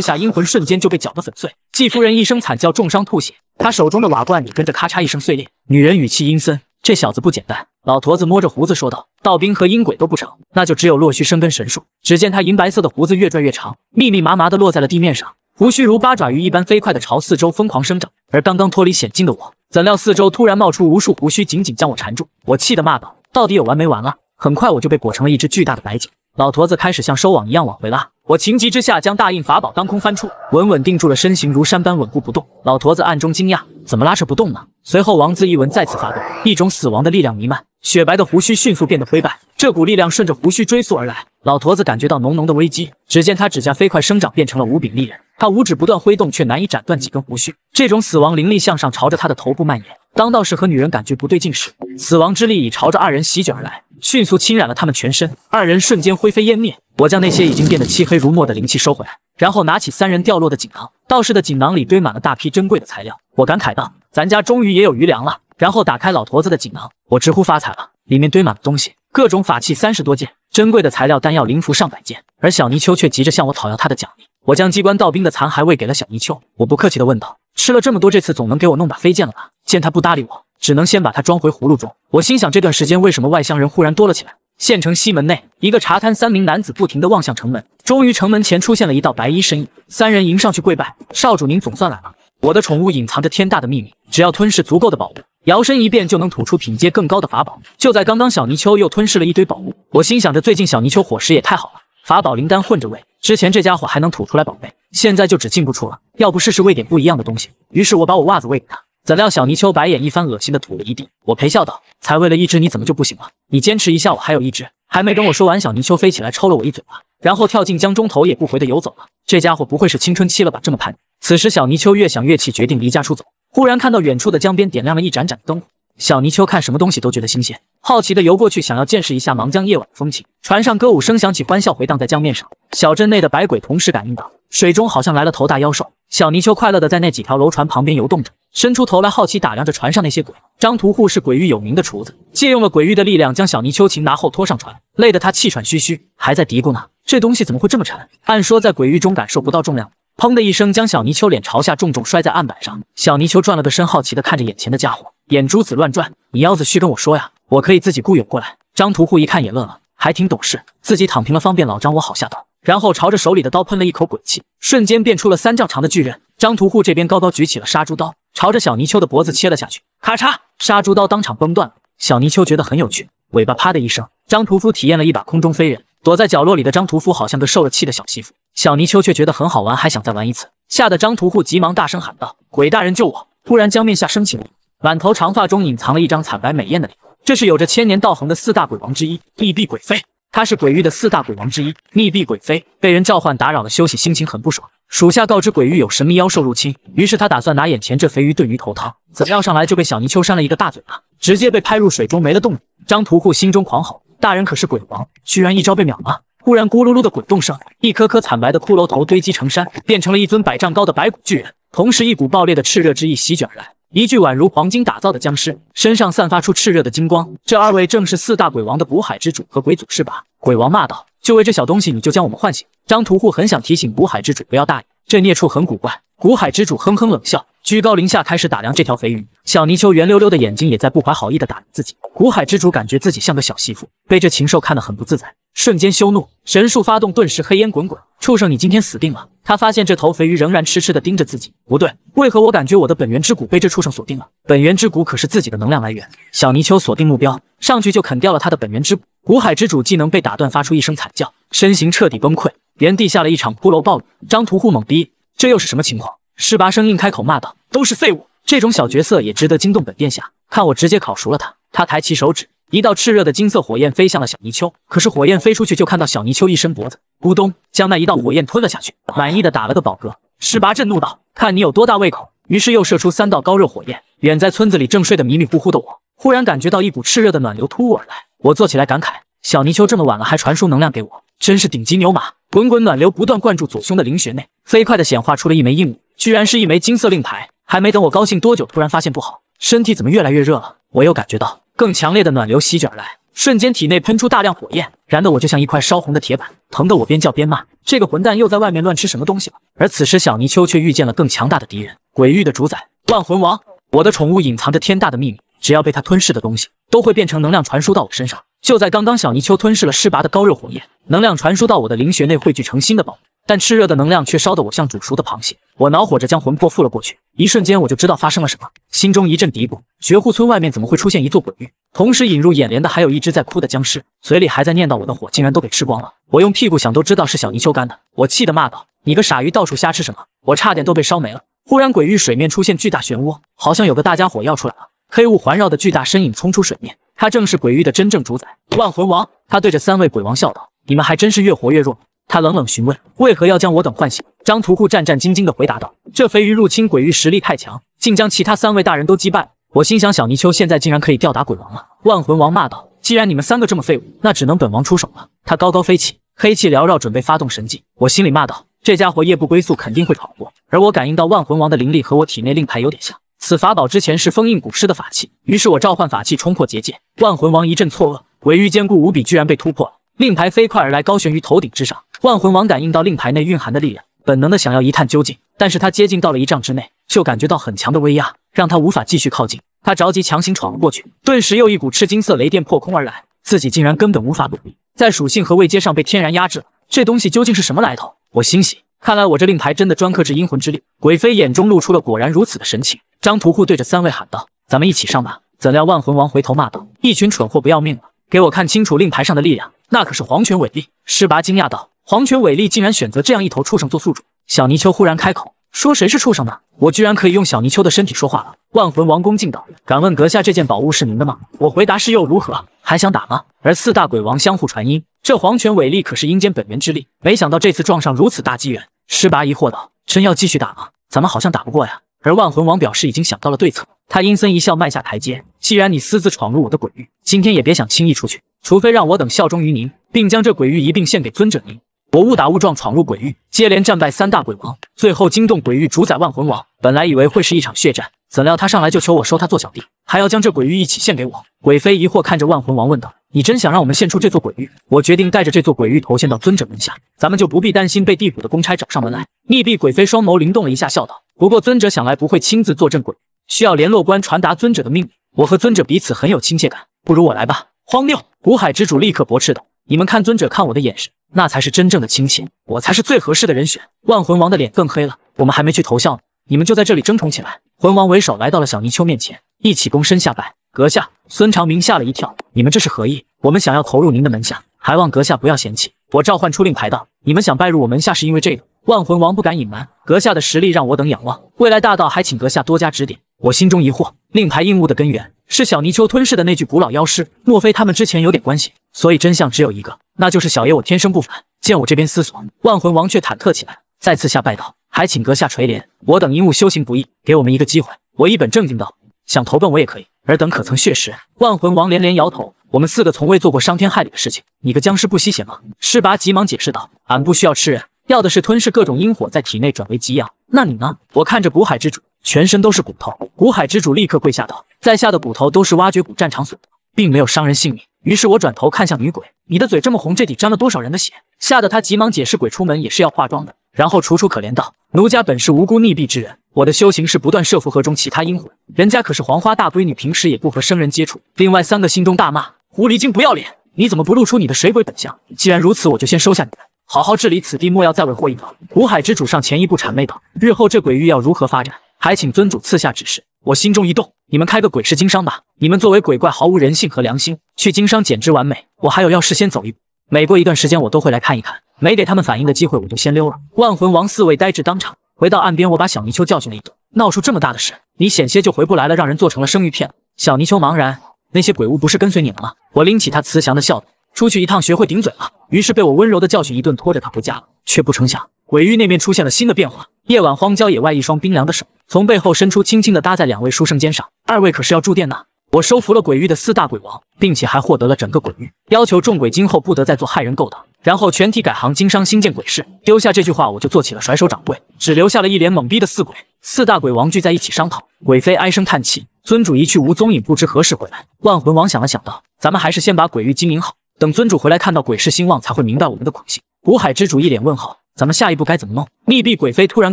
下，阴魂瞬间就被搅得粉碎。季夫人一声惨叫，重伤吐血，她手中的瓦罐也跟着咔嚓一声碎裂。女人语气阴森：“这小子不简单。”老驼子摸着胡子说道：“道兵和阴鬼都不成，那就只有落虚生根神术。”只见他银白色的胡子越拽越长，密密麻麻的落在了地面上。胡须如八爪鱼一般飞快地朝四周疯狂生长，而刚刚脱离险境的我，怎料四周突然冒出无数胡须，紧紧将我缠住。我气得骂道：“到底有完没完了？”很快我就被裹成了一只巨大的白锦老驼子，开始像收网一样往回拉。我情急之下将大印法宝当空翻出，稳稳定住了身形，如山般稳固不动。老驼子暗中惊讶：“怎么拉扯不动呢？”随后王字一文再次发动，一种死亡的力量弥漫。雪白的胡须迅速变得灰白，这股力量顺着胡须追溯而来，老驼子感觉到浓浓的危机。只见他指甲飞快生长，变成了无柄利刃，他五指不断挥动，却难以斩断几根胡须。这种死亡灵力向上朝着他的头部蔓延。当道士和女人感觉不对劲时，死亡之力已朝着二人席卷而来，迅速侵染了他们全身，二人瞬间灰飞烟灭。我将那些已经变得漆黑如墨的灵气收回来，然后拿起三人掉落的锦囊，道士的锦囊里堆满了大批珍贵的材料。我感慨道：“咱家终于也有余粮了。”然后打开老驼子的锦囊，我直呼发财了，里面堆满了东西，各种法器三十多件，珍贵的材料、丹药、灵符上百件。而小泥鳅却急着向我讨要他的奖励。我将机关道兵的残骸喂给了小泥鳅，我不客气地问道：“吃了这么多，这次总能给我弄把飞剑了吧？”见他不搭理我，只能先把他装回葫芦中。我心想，这段时间为什么外乡人忽然多了起来？县城西门内一个茶摊，三名男子不停地望向城门，终于城门前出现了一道白衣身影，三人迎上去跪拜：“少主，您总算来了！我的宠物隐藏着天大的秘密，只要吞噬足够的宝物。”摇身一变就能吐出品阶更高的法宝。就在刚刚，小泥鳅又吞噬了一堆宝物。我心想着，最近小泥鳅伙食也太好了，法宝、灵丹混着喂。之前这家伙还能吐出来宝贝，现在就只进不出了。要不试试喂点不一样的东西？于是我把我袜子喂给他，怎料小泥鳅白眼一番，恶心的吐了一地。我陪笑道：“才喂了一只，你怎么就不行了？你坚持一下，我还有一只。”还没等我说完，小泥鳅飞起来抽了我一嘴巴，然后跳进江中，头也不回的游走了。这家伙不会是青春期了吧？这么叛逆。此时小泥鳅越想越气，决定离家出走。忽然看到远处的江边点亮了一盏盏灯火，小泥鳅看什么东西都觉得新鲜，好奇的游过去，想要见识一下芒江夜晚的风情。船上歌舞声响起，欢笑回荡在江面上。小镇内的白鬼同时感应到，水中好像来了头大妖兽。小泥鳅快乐的在那几条楼船旁边游动着，伸出头来好奇打量着船上那些鬼。张屠户是鬼域有名的厨子，借用了鬼域的力量，将小泥鳅擒拿后拖上船，累得他气喘吁吁，还在嘀咕呢：这东西怎么会这么沉？按说在鬼域中感受不到重量。砰的一声，将小泥鳅脸朝下重重摔在案板上。小泥鳅转了个身，好奇地看着眼前的家伙，眼珠子乱转。你腰子需跟我说呀，我可以自己雇佣过来。张屠户一看也乐了，还挺懂事，自己躺平了方便老张我好下刀。然后朝着手里的刀喷了一口鬼气，瞬间变出了三丈长的巨刃。张屠户这边高高举起了杀猪刀，朝着小泥鳅的脖子切了下去。咔嚓，杀猪刀当场崩断了。小泥鳅觉得很有趣，尾巴啪的一声。张屠夫体验了一把空中飞人。躲在角落里的张屠夫好像个受了气的小媳妇。小泥鳅却觉得很好玩，还想再玩一次，吓得张屠户急忙大声喊道：“鬼大人救我！”突然江面下升起，满头长发中隐藏了一张惨白美艳的脸，这是有着千年道行的四大鬼王之一，密闭鬼妃。他是鬼域的四大鬼王之一，密闭鬼妃被人召唤打扰了休息，心情很不爽。属下告知鬼域有神秘妖兽入侵，于是他打算拿眼前这肥鱼炖鱼头汤。怎料上来就被小泥鳅扇了一个大嘴巴，直接被拍入水中没了动静。张屠户心中狂吼：“大人可是鬼王，居然一招被秒了！”忽然，咕噜噜的滚动声，一颗颗惨白的骷髅头堆积成山，变成了一尊百丈高的白骨巨人。同时，一股爆裂的炽热之意席卷而来，一具宛如黄金打造的僵尸身上散发出炽热的金光。这二位正是四大鬼王的古海之主和鬼祖是吧？鬼王骂道：“就为这小东西，你就将我们唤醒？”张屠户很想提醒古海之主不要大意，这孽畜很古怪。古海之主哼哼冷笑。居高临下开始打量这条肥鱼，小泥鳅圆溜溜的眼睛也在不怀好意的打量自己。古海之主感觉自己像个小媳妇，被这禽兽看得很不自在，瞬间羞怒，神术发动，顿时黑烟滚滚。畜生，你今天死定了！他发现这头肥鱼仍然痴痴地盯着自己，不对，为何我感觉我的本源之骨被这畜生锁定了？本源之骨可是自己的能量来源。小泥鳅锁定目标，上去就啃掉了他的本源之骨。古海之主技能被打断，发出一声惨叫，身形彻底崩溃，原地下了一场骷髅暴雨。张屠户猛逼，这又是什么情况？施拔生硬开口骂道：“都是废物，这种小角色也值得惊动本殿下。看我直接烤熟了他！”他抬起手指，一道炽热的金色火焰飞向了小泥鳅。可是火焰飞出去，就看到小泥鳅一伸脖子，咕咚将那一道火焰吞了下去，满意的打了个饱嗝。施拔震怒道：“看你有多大胃口！”于是又射出三道高热火焰。远在村子里正睡得迷迷糊糊的我，忽然感觉到一股炽热的暖流突兀而来，我坐起来感慨：“小泥鳅这么晚了还传输能量给我，真是顶级牛马。”滚滚暖流不断灌注左胸的灵穴内，飞快的显化出了一枚硬物。居然是一枚金色令牌！还没等我高兴多久，突然发现不好，身体怎么越来越热了？我又感觉到更强烈的暖流席卷而来，瞬间体内喷出大量火焰，燃得我就像一块烧红的铁板，疼得我边叫边骂：“这个混蛋又在外面乱吃什么东西了？”而此时小泥鳅却遇见了更强大的敌人——鬼域的主宰万魂王。我的宠物隐藏着天大的秘密，只要被它吞噬的东西，都会变成能量传输到我身上。就在刚刚，小泥鳅吞噬了失拔的高热火焰，能量传输到我的灵穴内，汇聚成新的宝物。但炽热的能量却烧得我像煮熟的螃蟹，我恼火着将魂魄附了过去，一瞬间我就知道发生了什么，心中一阵嘀咕：绝户村外面怎么会出现一座鬼域？同时引入眼帘的还有一只在哭的僵尸，嘴里还在念叨我的火竟然都给吃光了。我用屁股想都知道是小泥鳅干的，我气得骂道：“你个傻鱼，到处瞎吃什么？我差点都被烧没了！”忽然鬼域水面出现巨大漩涡，好像有个大家伙要出来了。黑雾环绕的巨大身影冲出水面，他正是鬼域的真正主宰万魂王。他对着三位鬼王笑道：“你们还真是越活越弱。”他冷冷询问：“为何要将我等唤醒？”张屠户战战兢兢地回答道：“这肥鱼入侵鬼域，实力太强，竟将其他三位大人都击败。”我心想：“小泥鳅现在竟然可以吊打鬼王了。”万魂王骂道：“既然你们三个这么废物，那只能本王出手了。”他高高飞起，黑气缭绕，准备发动神技。我心里骂道：“这家伙夜不归宿，肯定会闯祸。”而我感应到万魂王的灵力和我体内令牌有点像，此法宝之前是封印古尸的法器，于是我召唤法器冲破结界。万魂王一阵错愕，鬼域坚固无比，居然被突破了。令牌飞快而来，高悬于头顶之上。万魂王感应到令牌内蕴含的力量，本能的想要一探究竟，但是他接近到了一丈之内，就感觉到很强的威压，让他无法继续靠近。他着急强行闯了过去，顿时又一股赤金色雷电破空而来，自己竟然根本无法躲避，在属性和位阶上被天然压制了。这东西究竟是什么来头？我欣喜，看来我这令牌真的专克制阴魂之力。鬼妃眼中露出了果然如此的神情。张屠户对着三位喊道：“咱们一起上吧！”怎料万魂王回头骂道：“一群蠢货，不要命了？给我看清楚令牌上的力量，那可是黄泉伟力！”施拔惊讶道。黄泉伟力竟然选择这样一头畜生做宿主，小泥鳅忽然开口说：“谁是畜生呢？”我居然可以用小泥鳅的身体说话了。万魂王恭敬道：“敢问阁下，这件宝物是您的吗？”我回答：“是又如何？还想打吗？”而四大鬼王相互传音：“这黄泉伟力可是阴间本源之力，没想到这次撞上如此大机缘。”施拔疑惑道：“真要继续打吗？咱们好像打不过呀。”而万魂王表示已经想到了对策，他阴森一笑，迈下台阶：“既然你私自闯入我的鬼域，今天也别想轻易出去，除非让我等效忠于您，并将这鬼域一并献给尊者您。”我误打误撞闯入鬼域，接连战败三大鬼王，最后惊动鬼域主宰万魂王。本来以为会是一场血战，怎料他上来就求我收他做小弟，还要将这鬼域一起献给我。鬼妃疑惑看着万魂王问道：“你真想让我们献出这座鬼域？”我决定带着这座鬼域投献到尊者门下，咱们就不必担心被地府的公差找上门来。密闭鬼妃双眸灵动了一下，笑道：“不过尊者想来不会亲自坐镇鬼域，需要联络官传达尊者的命令。我和尊者彼此很有亲切感，不如我来吧。”荒谬！古海之主立刻驳斥道。你们看尊者看我的眼神，那才是真正的亲情，我才是最合适的人选。万魂王的脸更黑了，我们还没去投效呢，你们就在这里争宠起来。魂王为首来到了小泥鳅面前，一起躬身下拜。阁下，孙长明吓了一跳，你们这是何意？我们想要投入您的门下，还望阁下不要嫌弃。我召唤出令牌道，你们想拜入我门下是因为这个。万魂王不敢隐瞒，阁下的实力让我等仰望，未来大道还请阁下多加指点。我心中疑惑，令牌硬物的根源是小泥鳅吞噬的那具古老妖尸，莫非他们之前有点关系？所以真相只有一个，那就是小爷我天生不凡。见我这边思索，万魂王却忐忑起来，再次下拜道：“还请阁下垂怜，我等因误修行不易，给我们一个机会。”我一本正经道：“想投奔我也可以，尔等可曾血食？”万魂王连连摇头。我们四个从未做过伤天害理的事情。你个僵尸不吸血吗？施拔急忙解释道：“俺不需要吃人，要的是吞噬各种阴火，在体内转为极阳。”那你呢？我看着古海之主，全身都是骨头。古海之主立刻跪下道：“在下的骨头都是挖掘古战场所得，并没有伤人性命。”于是我转头看向女鬼，你的嘴这么红，这底沾了多少人的血？吓得她急忙解释，鬼出门也是要化妆的，然后楚楚可怜道：“奴家本是无辜溺毙之人，我的修行是不断摄伏河中其他阴魂，人家可是黄花大闺女，平时也不和生人接触。”另外三个心中大骂：“狐狸精不要脸，你怎么不露出你的水鬼本相？既然如此，我就先收下你们，好好治理此地，莫要再为祸一方。”古海之主上前一步，谄媚道：“日后这鬼域要如何发展，还请尊主赐下指示。”我心中一动。你们开个鬼市经商吧！你们作为鬼怪，毫无人性和良心，去经商简直完美。我还有要事，先走一步。每过一段时间，我都会来看一看，没给他们反应的机会，我就先溜了。万魂王四位呆滞当场。回到岸边，我把小泥鳅教训了一顿，闹出这么大的事，你险些就回不来了，让人做成了生鱼片。小泥鳅茫然，那些鬼物不是跟随你们吗？我拎起他，慈祥的笑出去一趟，学会顶嘴了。”于是被我温柔的教训一顿，拖着他回家。却不成想，鬼域那面出现了新的变化。夜晚荒郊野外，一双冰凉的手。从背后伸出，轻轻地搭在两位书生肩上。二位可是要住店呐？我收服了鬼域的四大鬼王，并且还获得了整个鬼域，要求众鬼今后不得再做害人勾当，然后全体改行经商，兴建鬼市。丢下这句话，我就做起了甩手掌柜，只留下了一脸懵逼的四鬼。四大鬼王聚在一起商讨，鬼妃唉声叹气，尊主一去无踪影，不知何时回来。万魂王想了想道：“咱们还是先把鬼域经营好，等尊主回来，看到鬼市兴旺，才会明白我们的苦心。”古海之主一脸问号：“咱们下一步该怎么弄？”密闭鬼妃突然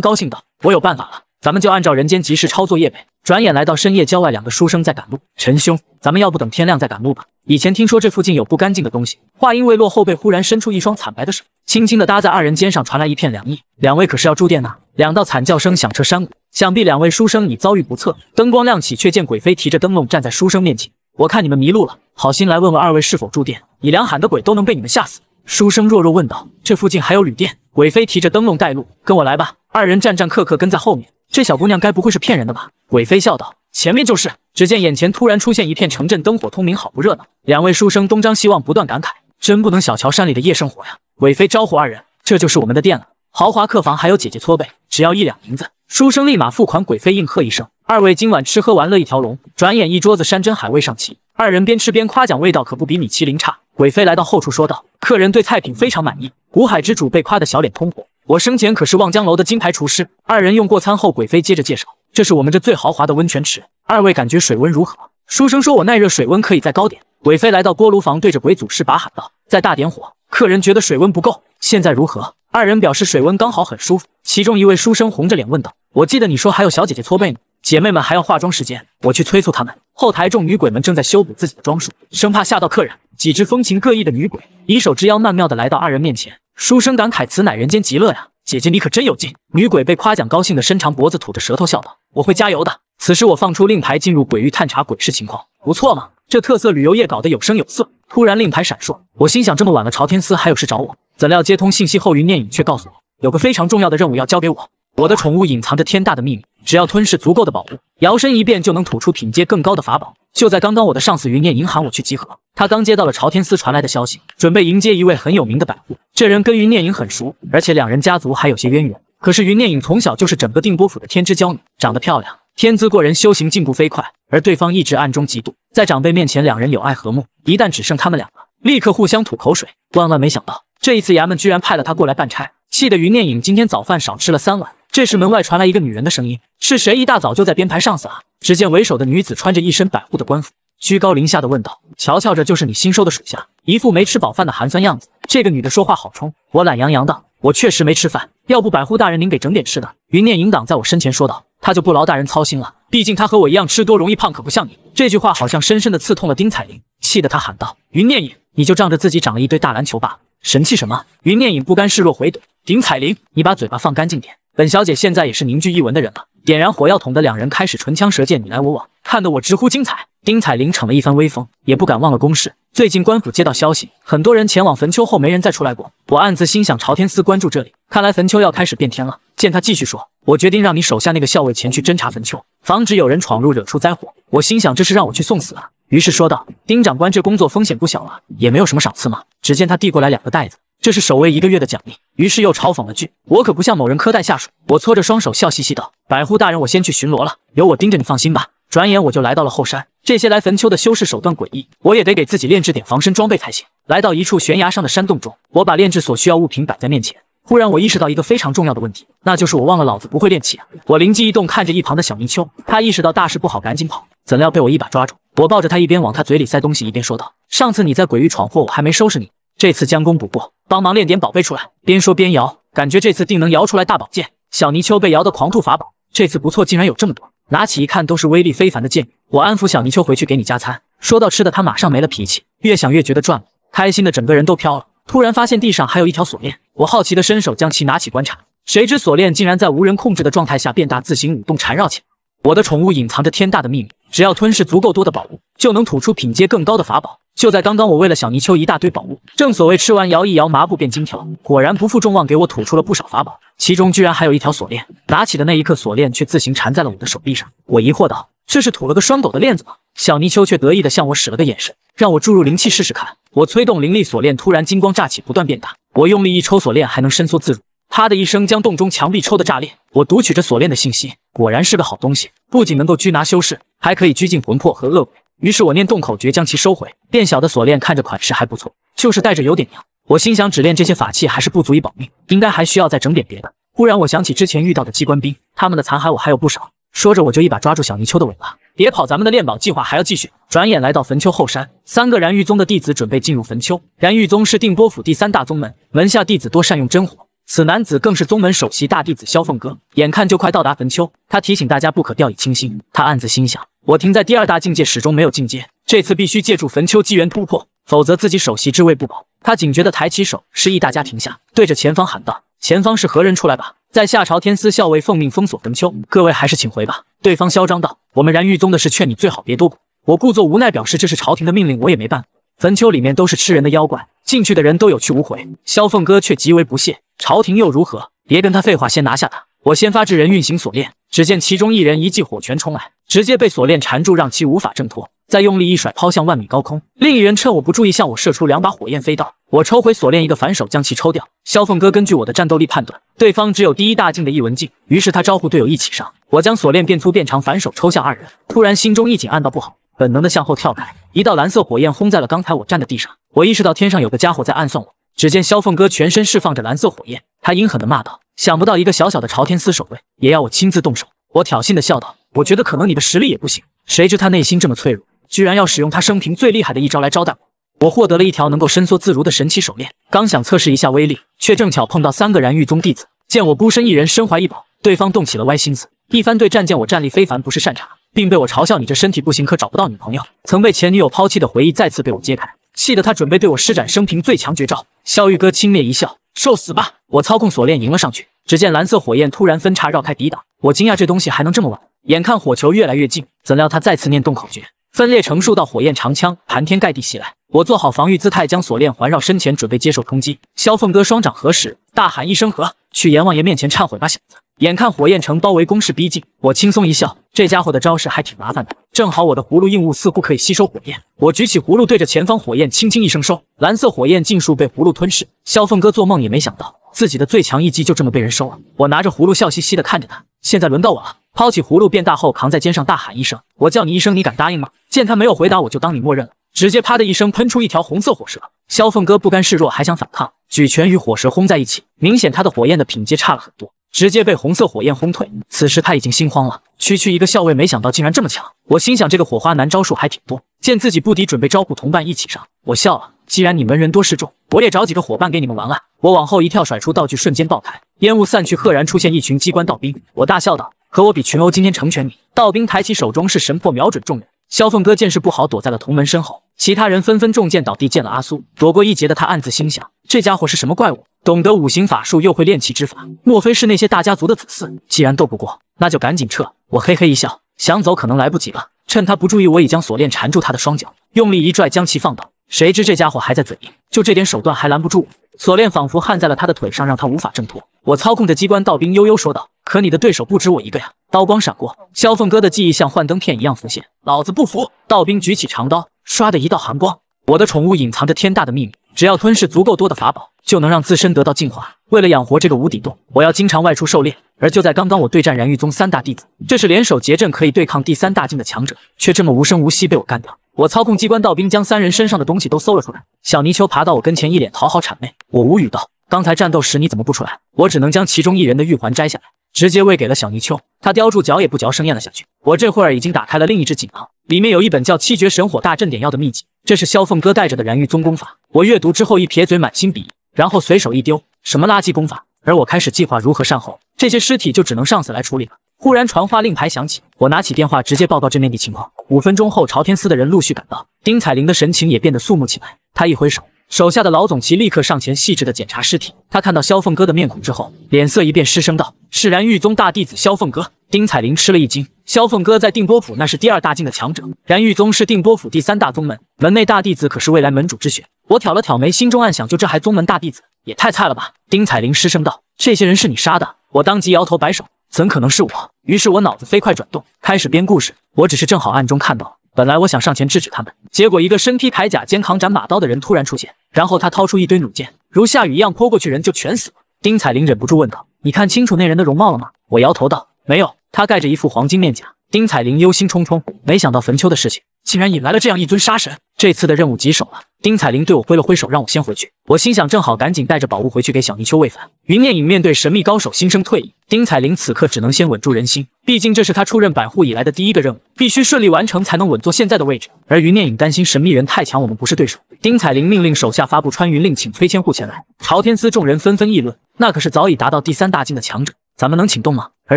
高兴道：“我有办法了。”咱们就按照人间集市抄作业呗。转眼来到深夜郊外，两个书生在赶路。陈兄，咱们要不等天亮再赶路吧？以前听说这附近有不干净的东西。话音未落，后背忽然伸出一双惨白的手，轻轻的搭在二人肩上，传来一片凉意。两位可是要住店呐？两道惨叫声响彻山谷，想必两位书生已遭遇不测。灯光亮起，却见鬼妃提着灯笼站在书生面前。我看你们迷路了，好心来问问二位是否住店。你两喊的鬼都能被你们吓死。书生弱弱问道：“这附近还有旅店？”韦飞提着灯笼带路：“跟我来吧。”二人战战刻刻跟在后面。这小姑娘该不会是骗人的吧？韦飞笑道：“前面就是。”只见眼前突然出现一片城镇，灯火通明，好不热闹。两位书生东张西望，不断感慨：“真不能小瞧山里的夜生活呀！”韦飞招呼二人：“这就是我们的店了，豪华客房，还有姐姐搓背，只要一两银子。”书生立马付款。鬼飞应和一声：“二位今晚吃喝玩乐一条龙。”转眼一桌子山珍海味上齐。二人边吃边夸奖，味道可不比米其林差。鬼飞来到后厨说道：“客人对菜品非常满意。”古海之主被夸得小脸通红，我生前可是望江楼的金牌厨师。二人用过餐后，鬼飞接着介绍：“这是我们这最豪华的温泉池，二位感觉水温如何？”书生说：“我耐热水温可以再高点。”鬼飞来到锅炉房，对着鬼祖师把喊道：“再大点火。”客人觉得水温不够，现在如何？二人表示水温刚好，很舒服。其中一位书生红着脸问道：“我记得你说还有小姐姐搓背呢。”姐妹们还要化妆，时间我去催促她们。后台众女鬼们正在修补自己的装束，生怕吓到客人。几只风情各异的女鬼以手之邀，曼妙的来到二人面前。书生感慨：“此乃人间极乐呀！”姐姐你可真有劲。女鬼被夸奖，高兴的伸长脖子，吐着舌头笑道：“我会加油的。”此时我放出令牌进入鬼域探查鬼市情况，不错嘛，这特色旅游业搞得有声有色。突然令牌闪烁，我心想这么晚了，朝天司还有事找我？怎料接通信息后，云念影却告诉我有个非常重要的任务要交给我。我的宠物隐藏着天大的秘密，只要吞噬足够的宝物，摇身一变就能吐出品阶更高的法宝。就在刚刚，我的上司云念影喊我去集合，他刚接到了朝天司传来的消息，准备迎接一位很有名的百户。这人跟云念影很熟，而且两人家族还有些渊源。可是云念影从小就是整个定波府的天之娇女，长得漂亮，天资过人，修行进步飞快。而对方一直暗中嫉妒，在长辈面前两人友爱和睦，一旦只剩他们两个，立刻互相吐口水。万万没想到，这一次衙门居然派了他过来办差，气得云念影今天早饭少吃了三碗。这时门外传来一个女人的声音：“是谁一大早就在编排上司啊？”只见为首的女子穿着一身百户的官服，居高临下的问道：“瞧瞧，这就是你新收的属下，一副没吃饱饭的寒酸样子。”这个女的说话好冲。我懒洋洋道：“我确实没吃饭，要不百户大人您给整点吃的。”云念影挡在我身前说道：“她就不劳大人操心了，毕竟她和我一样吃多容易胖，可不像你。”这句话好像深深的刺痛了丁彩玲，气得她喊道：“云念影，你就仗着自己长了一堆大篮球吧，神气什么？”云念影不甘示弱回怼：“丁彩玲，你把嘴巴放干净点。”本小姐现在也是凝聚一文的人了。点燃火药桶的两人开始唇枪舌剑，你来我往，看得我直呼精彩。丁彩玲逞了一番威风，也不敢忘了公事。最近官府接到消息，很多人前往坟丘后没人再出来过。我暗自心想，朝天司关注这里，看来坟丘要开始变天了。见他继续说，我决定让你手下那个校尉前去侦查坟丘，防止有人闯入惹出灾祸。我心想，这是让我去送死啊！于是说道：“丁长官，这工作风险不小啊，也没有什么赏赐吗？”只见他递过来两个袋子。这是守卫一个月的奖励，于是又嘲讽了句：“我可不像某人苛待下属。”我搓着双手，笑嘻嘻道：“百户大人，我先去巡逻了，有我盯着你放心吧。”转眼我就来到了后山，这些来坟丘的修士手段诡异，我也得给自己炼制点防身装备才行。来到一处悬崖上的山洞中，我把炼制所需要物品摆在面前，忽然我意识到一个非常重要的问题，那就是我忘了老子不会练气啊！我灵机一动，看着一旁的小泥鳅，他意识到大事不好，赶紧跑，怎料被我一把抓住，我抱着他一边往他嘴里塞东西，一边说道：“上次你在鬼域闯祸，我还没收拾你，这次将功补过。”帮忙炼点宝贝出来，边说边摇，感觉这次定能摇出来大宝剑。小泥鳅被摇得狂吐法宝，这次不错，竟然有这么多。拿起一看，都是威力非凡的剑。我安抚小泥鳅回去给你加餐。说到吃的，他马上没了脾气。越想越觉得赚了，开心的整个人都飘了。突然发现地上还有一条锁链，我好奇的伸手将其拿起观察，谁知锁链竟然在无人控制的状态下变大，自行舞动缠绕起来。我的宠物隐藏着天大的秘密，只要吞噬足够多的宝物，就能吐出品阶更高的法宝。就在刚刚，我喂了小泥鳅一大堆宝物，正所谓吃完摇一摇，麻布变金条，果然不负众望，给我吐出了不少法宝，其中居然还有一条锁链。拿起的那一刻，锁链却自行缠在了我的手臂上。我疑惑道：“这是吐了个拴狗的链子吗？”小泥鳅却得意地向我使了个眼神，让我注入灵气试试看。我催动灵力，锁链突然金光乍起，不断变大。我用力一抽，锁链还能伸缩自如。啪的一声，将洞中墙壁抽的炸裂。我读取着锁链的信息。果然是个好东西，不仅能够拘拿修士，还可以拘禁魂魄和恶鬼。于是我念动口诀将其收回，变小的锁链看着款式还不错，就是戴着有点娘。我心想，只练这些法器还是不足以保命，应该还需要再整点别的。忽然我想起之前遇到的机关兵，他们的残骸我还有不少。说着，我就一把抓住小泥鳅的尾巴，别跑，咱们的炼宝计划还要继续。转眼来到坟丘后山，三个然玉宗的弟子准备进入坟丘。然玉宗是定波府第三大宗门，门下弟子多善用真火。此男子更是宗门首席大弟子萧凤歌，眼看就快到达坟丘，他提醒大家不可掉以轻心。他暗自心想，我停在第二大境界始终没有进阶，这次必须借助坟丘机缘突破，否则自己首席之位不保。他警觉地抬起手，示意大家停下，对着前方喊道：“前方是何人？出来吧！”在夏朝天司校尉奉命封锁坟丘，各位还是请回吧。”对方嚣张道：“我们然玉宗的事，劝你最好别多管。”我故作无奈表示：“这是朝廷的命令，我也没办法。坟丘里面都是吃人的妖怪，进去的人都有去无回。”萧凤歌却极为不屑。朝廷又如何？别跟他废话，先拿下他！我先发制人，运行锁链。只见其中一人一记火拳冲来，直接被锁链缠住，让其无法挣脱。再用力一甩，抛向万米高空。另一人趁我不注意，向我射出两把火焰飞刀。我抽回锁链，一个反手将其抽掉。萧凤哥根据我的战斗力判断，对方只有第一大境的易文静，于是他招呼队友一起上。我将锁链变粗变长，反手抽向二人。突然心中一紧，暗道不好，本能的向后跳开。一道蓝色火焰轰在了刚才我站的地上。我意识到天上有个家伙在暗算我。只见萧凤哥全身释放着蓝色火焰，他阴狠地骂道：“想不到一个小小的朝天司守卫也要我亲自动手。”我挑衅地笑道：“我觉得可能你的实力也不行。”谁知他内心这么脆弱，居然要使用他生平最厉害的一招来招待我。我获得了一条能够伸缩自如的神奇手链，刚想测试一下威力，却正巧碰到三个然玉宗弟子。见我孤身一人，身怀异宝，对方动起了歪心思。一番对战见我战力非凡，不是善茬，并被我嘲笑：“你这身体不行，可找不到女朋友。”曾被前女友抛弃的回忆再次被我揭开。气得他准备对我施展生平最强绝招，萧玉哥轻蔑一笑：“受死吧！”我操控锁链迎了上去，只见蓝色火焰突然分叉绕开抵挡。我惊讶，这东西还能这么玩。眼看火球越来越近，怎料他再次念动口诀，分裂成数道火焰长枪，盘天盖地袭来。我做好防御姿态，将锁链环绕身前，准备接受冲击。萧凤哥双掌合十，大喊一声：“合！”去阎王爷面前忏悔吧，小子！眼看火焰城包围攻势逼近，我轻松一笑，这家伙的招式还挺麻烦的。正好我的葫芦硬物似乎可以吸收火焰，我举起葫芦对着前方火焰轻轻一声收，蓝色火焰尽数被葫芦吞噬。萧凤哥做梦也没想到自己的最强一击就这么被人收了。我拿着葫芦笑嘻嘻的看着他，现在轮到我了，抛起葫芦变大后扛在肩上，大喊一声：“我叫你一声，你敢答应吗？”见他没有回答，我就当你默认了，直接啪的一声喷出一条红色火蛇。萧凤哥不甘示弱，还想反抗，举拳与火蛇轰在一起，明显他的火焰的品阶差了很多。直接被红色火焰轰退，此时他已经心慌了。区区一个校尉，没想到竟然这么强。我心想，这个火花男招数还挺多。见自己不敌，准备招呼同伴一起上。我笑了，既然你们人多势众，我也找几个伙伴给你们玩玩。我往后一跳，甩出道具，瞬间爆开，烟雾散去，赫然出现一群机关道兵。我大笑道：“和我比群殴，今天成全你。”道兵抬起手中是神魄，瞄准众人。萧凤哥见势不好，躲在了同门身后。其他人纷纷中箭倒地，见了阿苏躲过一劫的他暗自心想：这家伙是什么怪物？懂得五行法术，又会炼器之法，莫非是那些大家族的子嗣？既然斗不过，那就赶紧撤！我嘿嘿一笑，想走可能来不及了。趁他不注意，我已将锁链缠住他的双脚，用力一拽，将其放倒。谁知这家伙还在嘴硬，就这点手段还拦不住我？锁链仿佛焊在了他的腿上，让他无法挣脱。我操控着机关道兵，悠悠说道。可你的对手不止我一个呀！刀光闪过，萧凤歌的记忆像幻灯片一样浮现。老子不服！道兵举起长刀，唰的一道寒光。我的宠物隐藏着天大的秘密，只要吞噬足够多的法宝，就能让自身得到进化。为了养活这个无底洞，我要经常外出狩猎。而就在刚刚，我对战燃玉宗三大弟子，这是联手结阵可以对抗第三大境的强者，却这么无声无息被我干掉。我操控机关道兵将三人身上的东西都搜了出来。小泥鳅爬到我跟前，一脸讨好谄媚。我无语道：刚才战斗时你怎么不出来？我只能将其中一人的玉环摘下来。直接喂给了小泥鳅，它叼住嚼也不嚼，生咽了下去。我这会儿已经打开了另一只锦囊，里面有一本叫《七绝神火大阵点药》的秘籍，这是萧凤哥带着的燃玉宗功法。我阅读之后一撇嘴，满心鄙夷，然后随手一丢，什么垃圾功法！而我开始计划如何善后，这些尸体就只能上司来处理了。忽然传话令牌响起，我拿起电话直接报告这面的情况。五分钟后，朝天司的人陆续赶到，丁彩玲的神情也变得肃穆起来，她一挥手。手下的老总齐立刻上前，细致地检查尸体。他看到萧凤哥的面孔之后，脸色一变，失声道：“是然玉宗大弟子萧凤哥！”丁彩玲吃了一惊。萧凤哥在定波府那是第二大境的强者，然玉宗是定波府第三大宗门，门内大弟子可是未来门主之选。我挑了挑眉，心中暗想：就这还宗门大弟子，也太菜了吧！丁彩玲失声道：“这些人是你杀的？”我当即摇头摆手：“怎可能是我？”于是我脑子飞快转动，开始编故事。我只是正好暗中看到。本来我想上前制止他们，结果一个身披铠甲、肩扛斩马刀的人突然出现，然后他掏出一堆弩箭，如下雨一样泼过去，人就全死了。丁彩玲忍不住问道：“你看清楚那人的容貌了吗？”我摇头道：“没有。”他盖着一副黄金面甲。丁彩玲忧心忡忡，没想到坟丘的事情竟然引来了这样一尊杀神，这次的任务棘手了。丁彩玲对我挥了挥手，让我先回去。我心想，正好赶紧带着宝物回去给小泥鳅喂饭。云念影面对神秘高手，心生退意。丁彩玲此刻只能先稳住人心，毕竟这是他出任百户以来的第一个任务，必须顺利完成才能稳坐现在的位置。而云念影担心神秘人太强，我们不是对手。丁彩玲命令手下发布穿云令，请崔千户前来。朝天司众人纷纷议论：那可是早已达到第三大境的强者，咱们能请动吗？而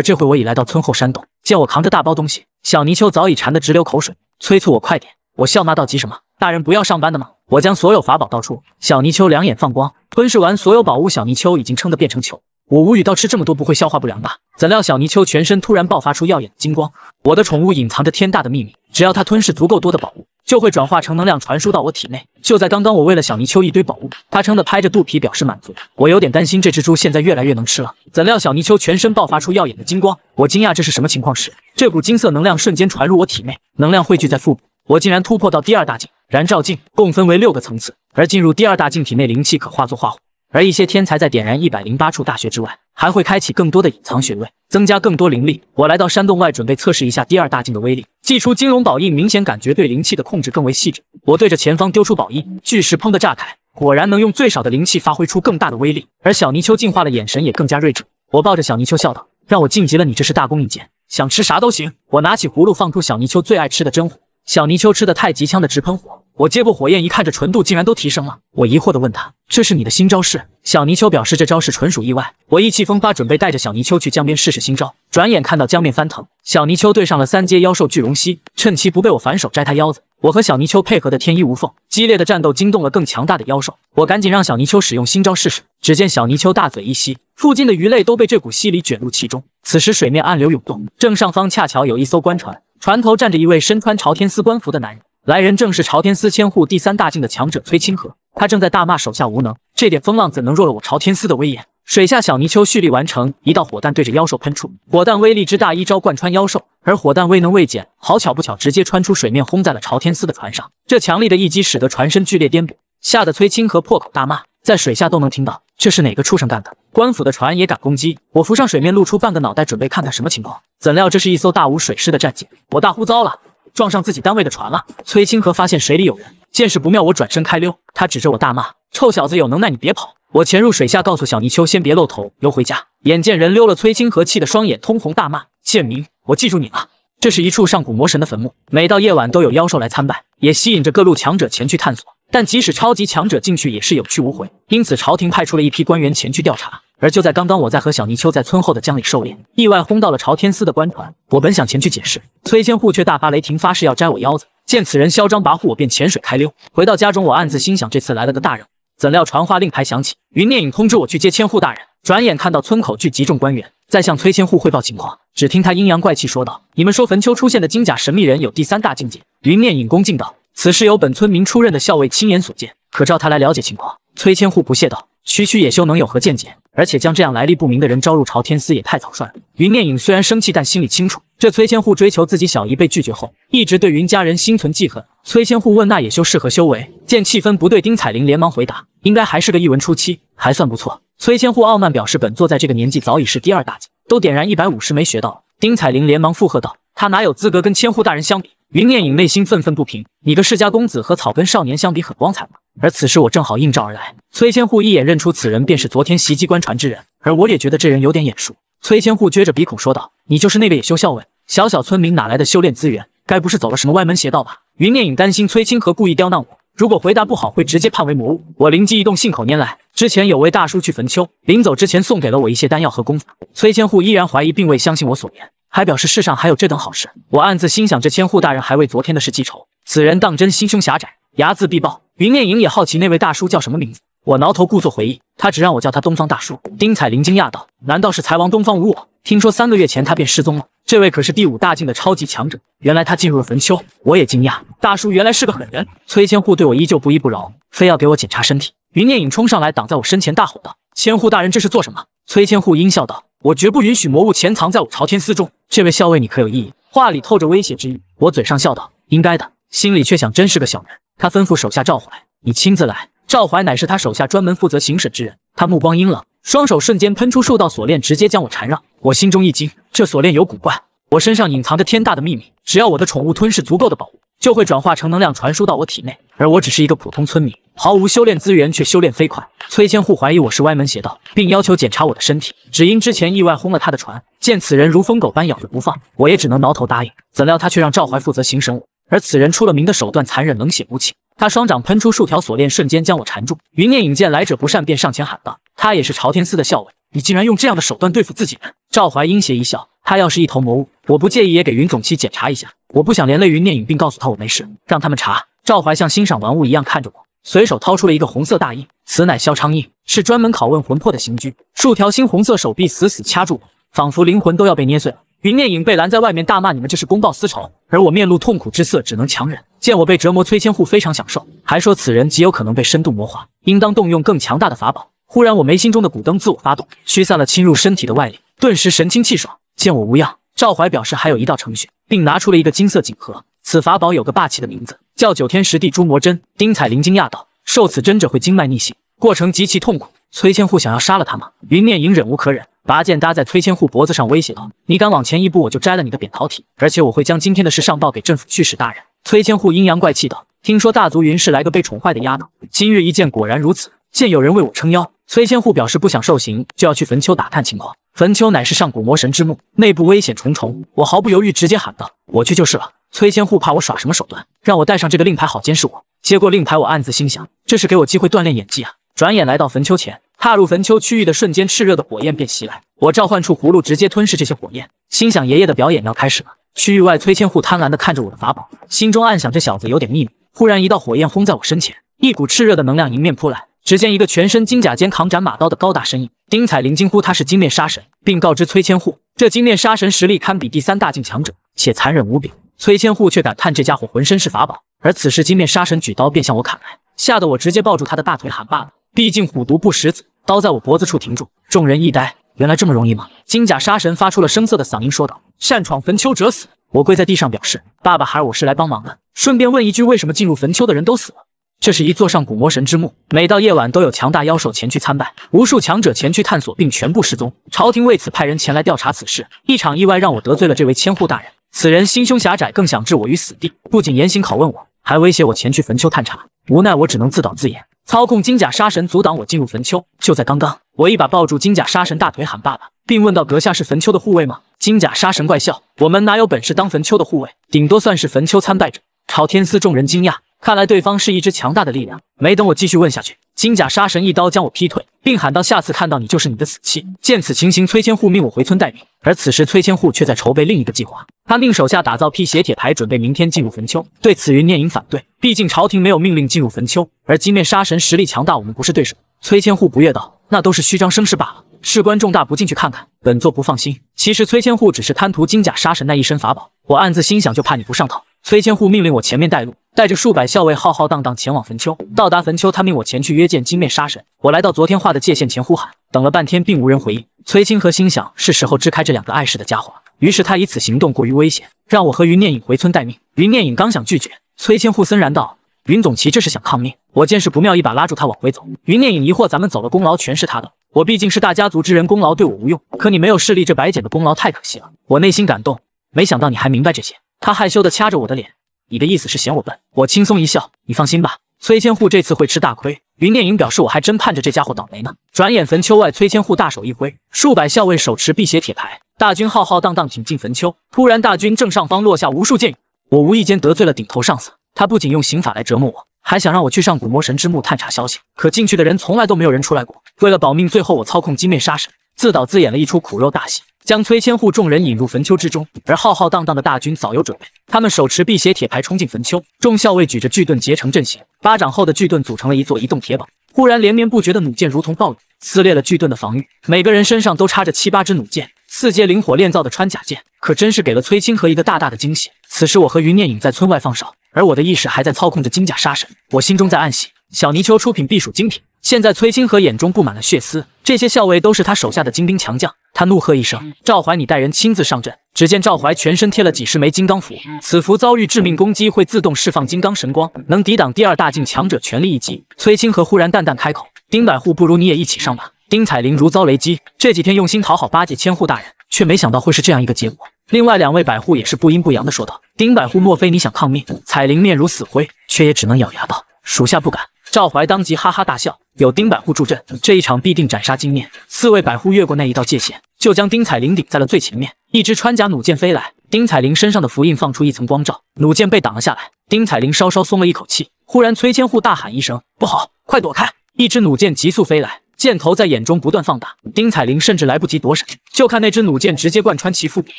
这会，我已来到村后山洞，见我扛着大包东西，小泥鳅早已馋得直流口水，催促我快点。我笑骂道：急什么？大人不要上班的吗？我将所有法宝倒出，小泥鳅两眼放光，吞噬完所有宝物，小泥鳅已经撑得变成球。我无语到吃这么多不会消化不良吧？”怎料小泥鳅全身突然爆发出耀眼的金光。我的宠物隐藏着天大的秘密，只要它吞噬足够多的宝物，就会转化成能量传输到我体内。就在刚刚，我喂了小泥鳅一堆宝物，它撑得拍着肚皮表示满足。我有点担心这只猪现在越来越能吃了。怎料小泥鳅全身爆发出耀眼的金光。我惊讶这是什么情况时，这股金色能量瞬间传入我体内，能量汇聚在腹部，我竟然突破到第二大境。燃照镜共分为六个层次，而进入第二大镜体内灵气可化作化火。而一些天才在点燃一百零八处大穴之外，还会开启更多的隐藏穴位，增加更多灵力。我来到山洞外，准备测试一下第二大镜的威力。祭出金龙宝印，明显感觉对灵气的控制更为细致。我对着前方丢出宝印，巨石砰的炸开，果然能用最少的灵气发挥出更大的威力。而小泥鳅进化的眼神也更加睿智。我抱着小泥鳅笑道：“让我晋级了，你这是大功一件，想吃啥都行。”我拿起葫芦，放出小泥鳅最爱吃的真火。小泥鳅吃的太极枪的直喷火，我接过火焰一看，这纯度竟然都提升了。我疑惑的问他：“这是你的新招式？”小泥鳅表示这招式纯属意外。我意气风发，准备带着小泥鳅去江边试试新招。转眼看到江面翻腾，小泥鳅对上了三阶妖兽巨龙蜥，趁其不备，我反手摘它腰子。我和小泥鳅配合的天衣无缝，激烈的战斗惊动了更强大的妖兽，我赶紧让小泥鳅使用新招试试。只见小泥鳅大嘴一吸，附近的鱼类都被这股吸力卷入其中。此时水面暗流涌动，正上方恰巧有一艘官船。船头站着一位身穿朝天司官服的男人，来人正是朝天司千户第三大境的强者崔清河，他正在大骂手下无能，这点风浪怎能弱了我朝天司的威严？水下小泥鳅蓄力完成，一道火弹对着妖兽喷出，火弹威力之大，一招贯穿妖兽，而火弹未能未减，好巧不巧直接穿出水面，轰在了朝天司的船上，这强力的一击使得船身剧烈颠簸，吓得崔清河破口大骂。在水下都能听到，这是哪个畜生干的？官府的船也敢攻击？我浮上水面，露出半个脑袋，准备看看什么情况。怎料这是一艘大无水师的战舰，我大呼糟了，撞上自己单位的船了。崔清河发现水里有人，见势不妙，我转身开溜。他指着我大骂：“臭小子，有能耐你别跑！”我潜入水下，告诉小泥鳅先别露头，游回家。眼见人溜了，崔清河气得双眼通红，大骂：“贱民，我记住你了！”这是一处上古魔神的坟墓，每到夜晚都有妖兽来参拜，也吸引着各路强者前去探索。但即使超级强者进去也是有去无回，因此朝廷派出了一批官员前去调查。而就在刚刚，我在和小泥鳅在村后的江里狩猎，意外轰到了朝天司的官船。我本想前去解释，崔千户却大发雷霆，发誓要摘我腰子。见此人嚣张跋扈，我便潜水开溜。回到家中，我暗自心想，这次来了个大人物。怎料传话令牌响起，云念影通知我去接千户大人。转眼看到村口聚集众官员，在向崔千户汇报情况。只听他阴阳怪气说道：“你们说坟丘出现的金甲神秘人有第三大境界？”云念影恭敬道。此事由本村民出任的校尉亲眼所见，可召他来了解情况。崔千户不屑道：“区区野修能有何见解？而且将这样来历不明的人招入朝天司也太草率了。”云念影虽然生气，但心里清楚，这崔千户追求自己小姨被拒绝后，一直对云家人心存记恨。崔千户问那野修是何修为，见气氛不对，丁彩玲连忙回答：“应该还是个一文初期，还算不错。”崔千户傲慢表示：“本座在这个年纪早已是第二大级，都点燃一百五十枚穴道。”丁彩玲连忙附和道：“他哪有资格跟千户大人相比？”云念影内心愤愤不平，你个世家公子和草根少年相比，很光彩吗？而此时我正好应召而来。崔千户一眼认出此人，便是昨天袭击官船之人。而我也觉得这人有点眼熟。崔千户撅着鼻孔说道：“你就是那个野修校尉？小小村民哪来的修炼资源？该不是走了什么歪门邪道吧？”云念影担心崔清河故意刁难我，如果回答不好，会直接判为魔物。我灵机一动，信口拈来。之前有位大叔去坟丘，临走之前送给了我一些丹药和功法。崔千户依然怀疑，并未相信我所言。还表示世上还有这等好事，我暗自心想，这千户大人还为昨天的事记仇，此人当真心胸狭窄，睚眦必报。云念影也好奇那位大叔叫什么名字，我挠头故作回忆，他只让我叫他东方大叔。丁彩玲惊讶道：“难道是财王东方无我？听说三个月前他便失踪了，这位可是第五大境的超级强者，原来他进入了坟丘。”我也惊讶，大叔原来是个狠人。崔千户对我依旧不依不饶，非要给我检查身体。云念影冲上来挡在我身前，大吼道：“千户大人这是做什么？”崔千户阴笑道。我绝不允许魔物潜藏在我朝天司中。这位校尉，你可有异议？话里透着威胁之意。我嘴上笑道：“应该的。”心里却想：真是个小人。他吩咐手下赵怀：“你亲自来。”赵怀乃是他手下专门负责行审之人。他目光阴冷，双手瞬间喷出数道锁链，直接将我缠绕。我心中一惊，这锁链有古怪。我身上隐藏着天大的秘密，只要我的宠物吞噬足够的宝物，就会转化成能量传输到我体内。而我只是一个普通村民，毫无修炼资源，却修炼飞快。崔千户怀疑我是歪门邪道，并要求检查我的身体，只因之前意外轰了他的船。见此人如疯狗般咬着不放，我也只能挠头答应。怎料他却让赵怀负责行审我，而此人出了名的手段残忍、冷血无情。他双掌喷出数条锁链，瞬间将我缠住。云念影见来者不善，便上前喊道：“他也是朝天寺的校尉，你竟然用这样的手段对付自己人！”赵怀阴邪一笑：“他要是一头魔物，我不介意也给云总期检查一下。”我不想连累云念影，并告诉他我没事，让他们查。赵怀像欣赏玩物一样看着我，随手掏出了一个红色大印，此乃萧昌印，是专门拷问魂魄的刑具。数条猩红色手臂死死掐住我，仿佛灵魂都要被捏碎了。云念影被拦在外面大骂：“你们这是公报私仇！”而我面露痛苦之色，只能强忍。见我被折磨，崔千户非常享受，还说此人极有可能被深度魔化，应当动用更强大的法宝。忽然，我眉心中的古灯自我发动，驱散了侵入身体的外力，顿时神清气爽。见我无恙，赵怀表示还有一道程序。并拿出了一个金色锦盒，此法宝有个霸气的名字，叫九天十地诛魔针。丁彩玲惊讶道：“受此针者会经脉逆行，过程极其痛苦。”崔千户想要杀了他吗？云念影忍无可忍，拔剑搭在崔千户脖子上威胁道：“你敢往前一步，我就摘了你的扁桃体，而且我会将今天的事上报给镇府去使大人。”崔千户阴阳怪气道：“听说大族云氏来个被宠坏的丫头，今日一见果然如此。见有人为我撑腰，崔千户表示不想受刑，就要去坟丘打探情况。”坟丘乃是上古魔神之墓，内部危险重重。我毫不犹豫，直接喊道：“我去就是了。”崔千户怕我耍什么手段，让我带上这个令牌，好监视我。接过令牌，我暗自心想，这是给我机会锻炼演技啊。转眼来到坟丘前，踏入坟丘区域的瞬间，炽热的火焰便袭来。我召唤出葫芦，直接吞噬这些火焰。心想，爷爷的表演要开始了。区域外，崔千户贪婪地看着我的法宝，心中暗想，这小子有点秘密。忽然，一道火焰轰在我身前，一股炽热的能量迎面扑来。只见一个全身金甲、肩扛斩马刀的高大身影。丁彩玲惊呼他是金面杀神，并告知崔千户，这金面杀神实力堪比第三大境强者，且残忍无比。崔千户却感叹这家伙浑身是法宝。而此时金面杀神举刀便向我砍来，吓得我直接抱住他的大腿喊爸。毕竟虎毒不食子，刀在我脖子处停住。众人一呆，原来这么容易吗？金甲杀神发出了声色的嗓音说道：“擅闯坟丘者死。”我跪在地上表示：“爸爸，孩儿我是来帮忙的。”顺便问一句，为什么进入坟丘的人都死了？这是一座上古魔神之墓，每到夜晚都有强大妖兽前去参拜，无数强者前去探索并全部失踪。朝廷为此派人前来调查此事。一场意外让我得罪了这位千户大人，此人心胸狭窄，更想置我于死地。不仅严刑拷问我，还威胁我前去坟丘探查。无奈我只能自导自演，操控金甲杀神阻挡我进入坟丘。就在刚刚，我一把抱住金甲杀神大腿喊爸爸，并问道：“阁下是坟丘的护卫吗？”金甲杀神怪笑：“我们哪有本事当坟丘的护卫？顶多算是坟丘参拜者。”朝天司众人惊讶。看来对方是一支强大的力量。没等我继续问下去，金甲杀神一刀将我劈退，并喊道：“下次看到你就是你的死期！”见此情形，崔千户命我回村待命。而此时，崔千户却在筹备另一个计划。他命手下打造辟邪铁牌，准备明天进入坟丘。对此，云念影反对，毕竟朝廷没有命令进入坟丘，而金面杀神实力强大，我们不是对手。崔千户不悦道：“那都是虚张声势罢了，事关重大，不进去看看，本座不放心。”其实，崔千户只是贪图金甲杀神那一身法宝。我暗自心想，就怕你不上套。崔千户命令我前面带路。带着数百校尉，浩浩荡荡前往坟丘。到达坟丘，他命我前去约见金面杀神。我来到昨天画的界限前呼喊，等了半天，并无人回应。崔清河心想，是时候支开这两个碍事的家伙了。于是他以此行动过于危险，让我和云念影回村待命。云念影刚想拒绝，崔千户森然道：“云总旗，这是想抗命？”我见势不妙，一把拉住他往回走。云念影疑惑：“咱们走了，功劳全是他的。我毕竟是大家族之人，功劳对我无用。可你没有势力，这白捡的功劳太可惜了。”我内心感动，没想到你还明白这些。他害羞地掐着我的脸。你的意思是嫌我笨？我轻松一笑，你放心吧，崔千户这次会吃大亏。云念影表示我还真盼着这家伙倒霉呢。转眼坟丘外，崔千户大手一挥，数百校尉手持辟邪铁牌，大军浩浩荡荡挺进坟丘。突然，大军正上方落下无数箭雨。我无意间得罪了顶头上司，他不仅用刑法来折磨我，还想让我去上古魔神之墓探查消息。可进去的人从来都没有人出来过。为了保命，最后我操控金面杀神。自导自演了一出苦肉大戏，将崔千户众人引入坟丘之中。而浩浩荡荡的大军早有准备，他们手持辟邪铁牌冲进坟丘，众校尉举着巨盾结成阵型，巴掌厚的巨盾组成了一座移动铁堡。忽然，连绵不绝的弩箭如同暴雨，撕裂了巨盾的防御。每个人身上都插着七八支弩箭，四阶灵火炼造的穿甲箭，可真是给了崔清河一个大大的惊喜。此时，我和云念影在村外放哨，而我的意识还在操控着金甲杀神，我心中在暗喜。小泥鳅出品，必属精品。现在崔清河眼中布满了血丝，这些校尉都是他手下的精兵强将。他怒喝一声：“赵怀，你带人亲自上阵！”只见赵怀全身贴了几十枚金刚符，此符遭遇致命攻击会自动释放金刚神光，能抵挡第二大境强者全力一击。崔清河忽然淡淡开口：“丁百户，不如你也一起上吧。”丁彩玲如遭雷击，这几天用心讨好巴结千户大人，却没想到会是这样一个结果。另外两位百户也是不阴不阳的说道：“丁百户，莫非你想抗命？”彩玲面如死灰，却也只能咬牙道：“属下不敢。”赵怀当即哈哈大笑，有丁百户助阵，这一场必定斩杀金面四位百户。越过那一道界限，就将丁彩玲顶在了最前面。一支穿甲弩箭飞来，丁彩玲身上的符印放出一层光照，弩箭被挡了下来。丁彩玲稍稍松了一口气，忽然崔千户大喊一声：“不好，快躲开！”一支弩箭急速飞来。箭头在眼中不断放大，丁彩玲甚至来不及躲闪，就看那支弩箭直接贯穿其腹部。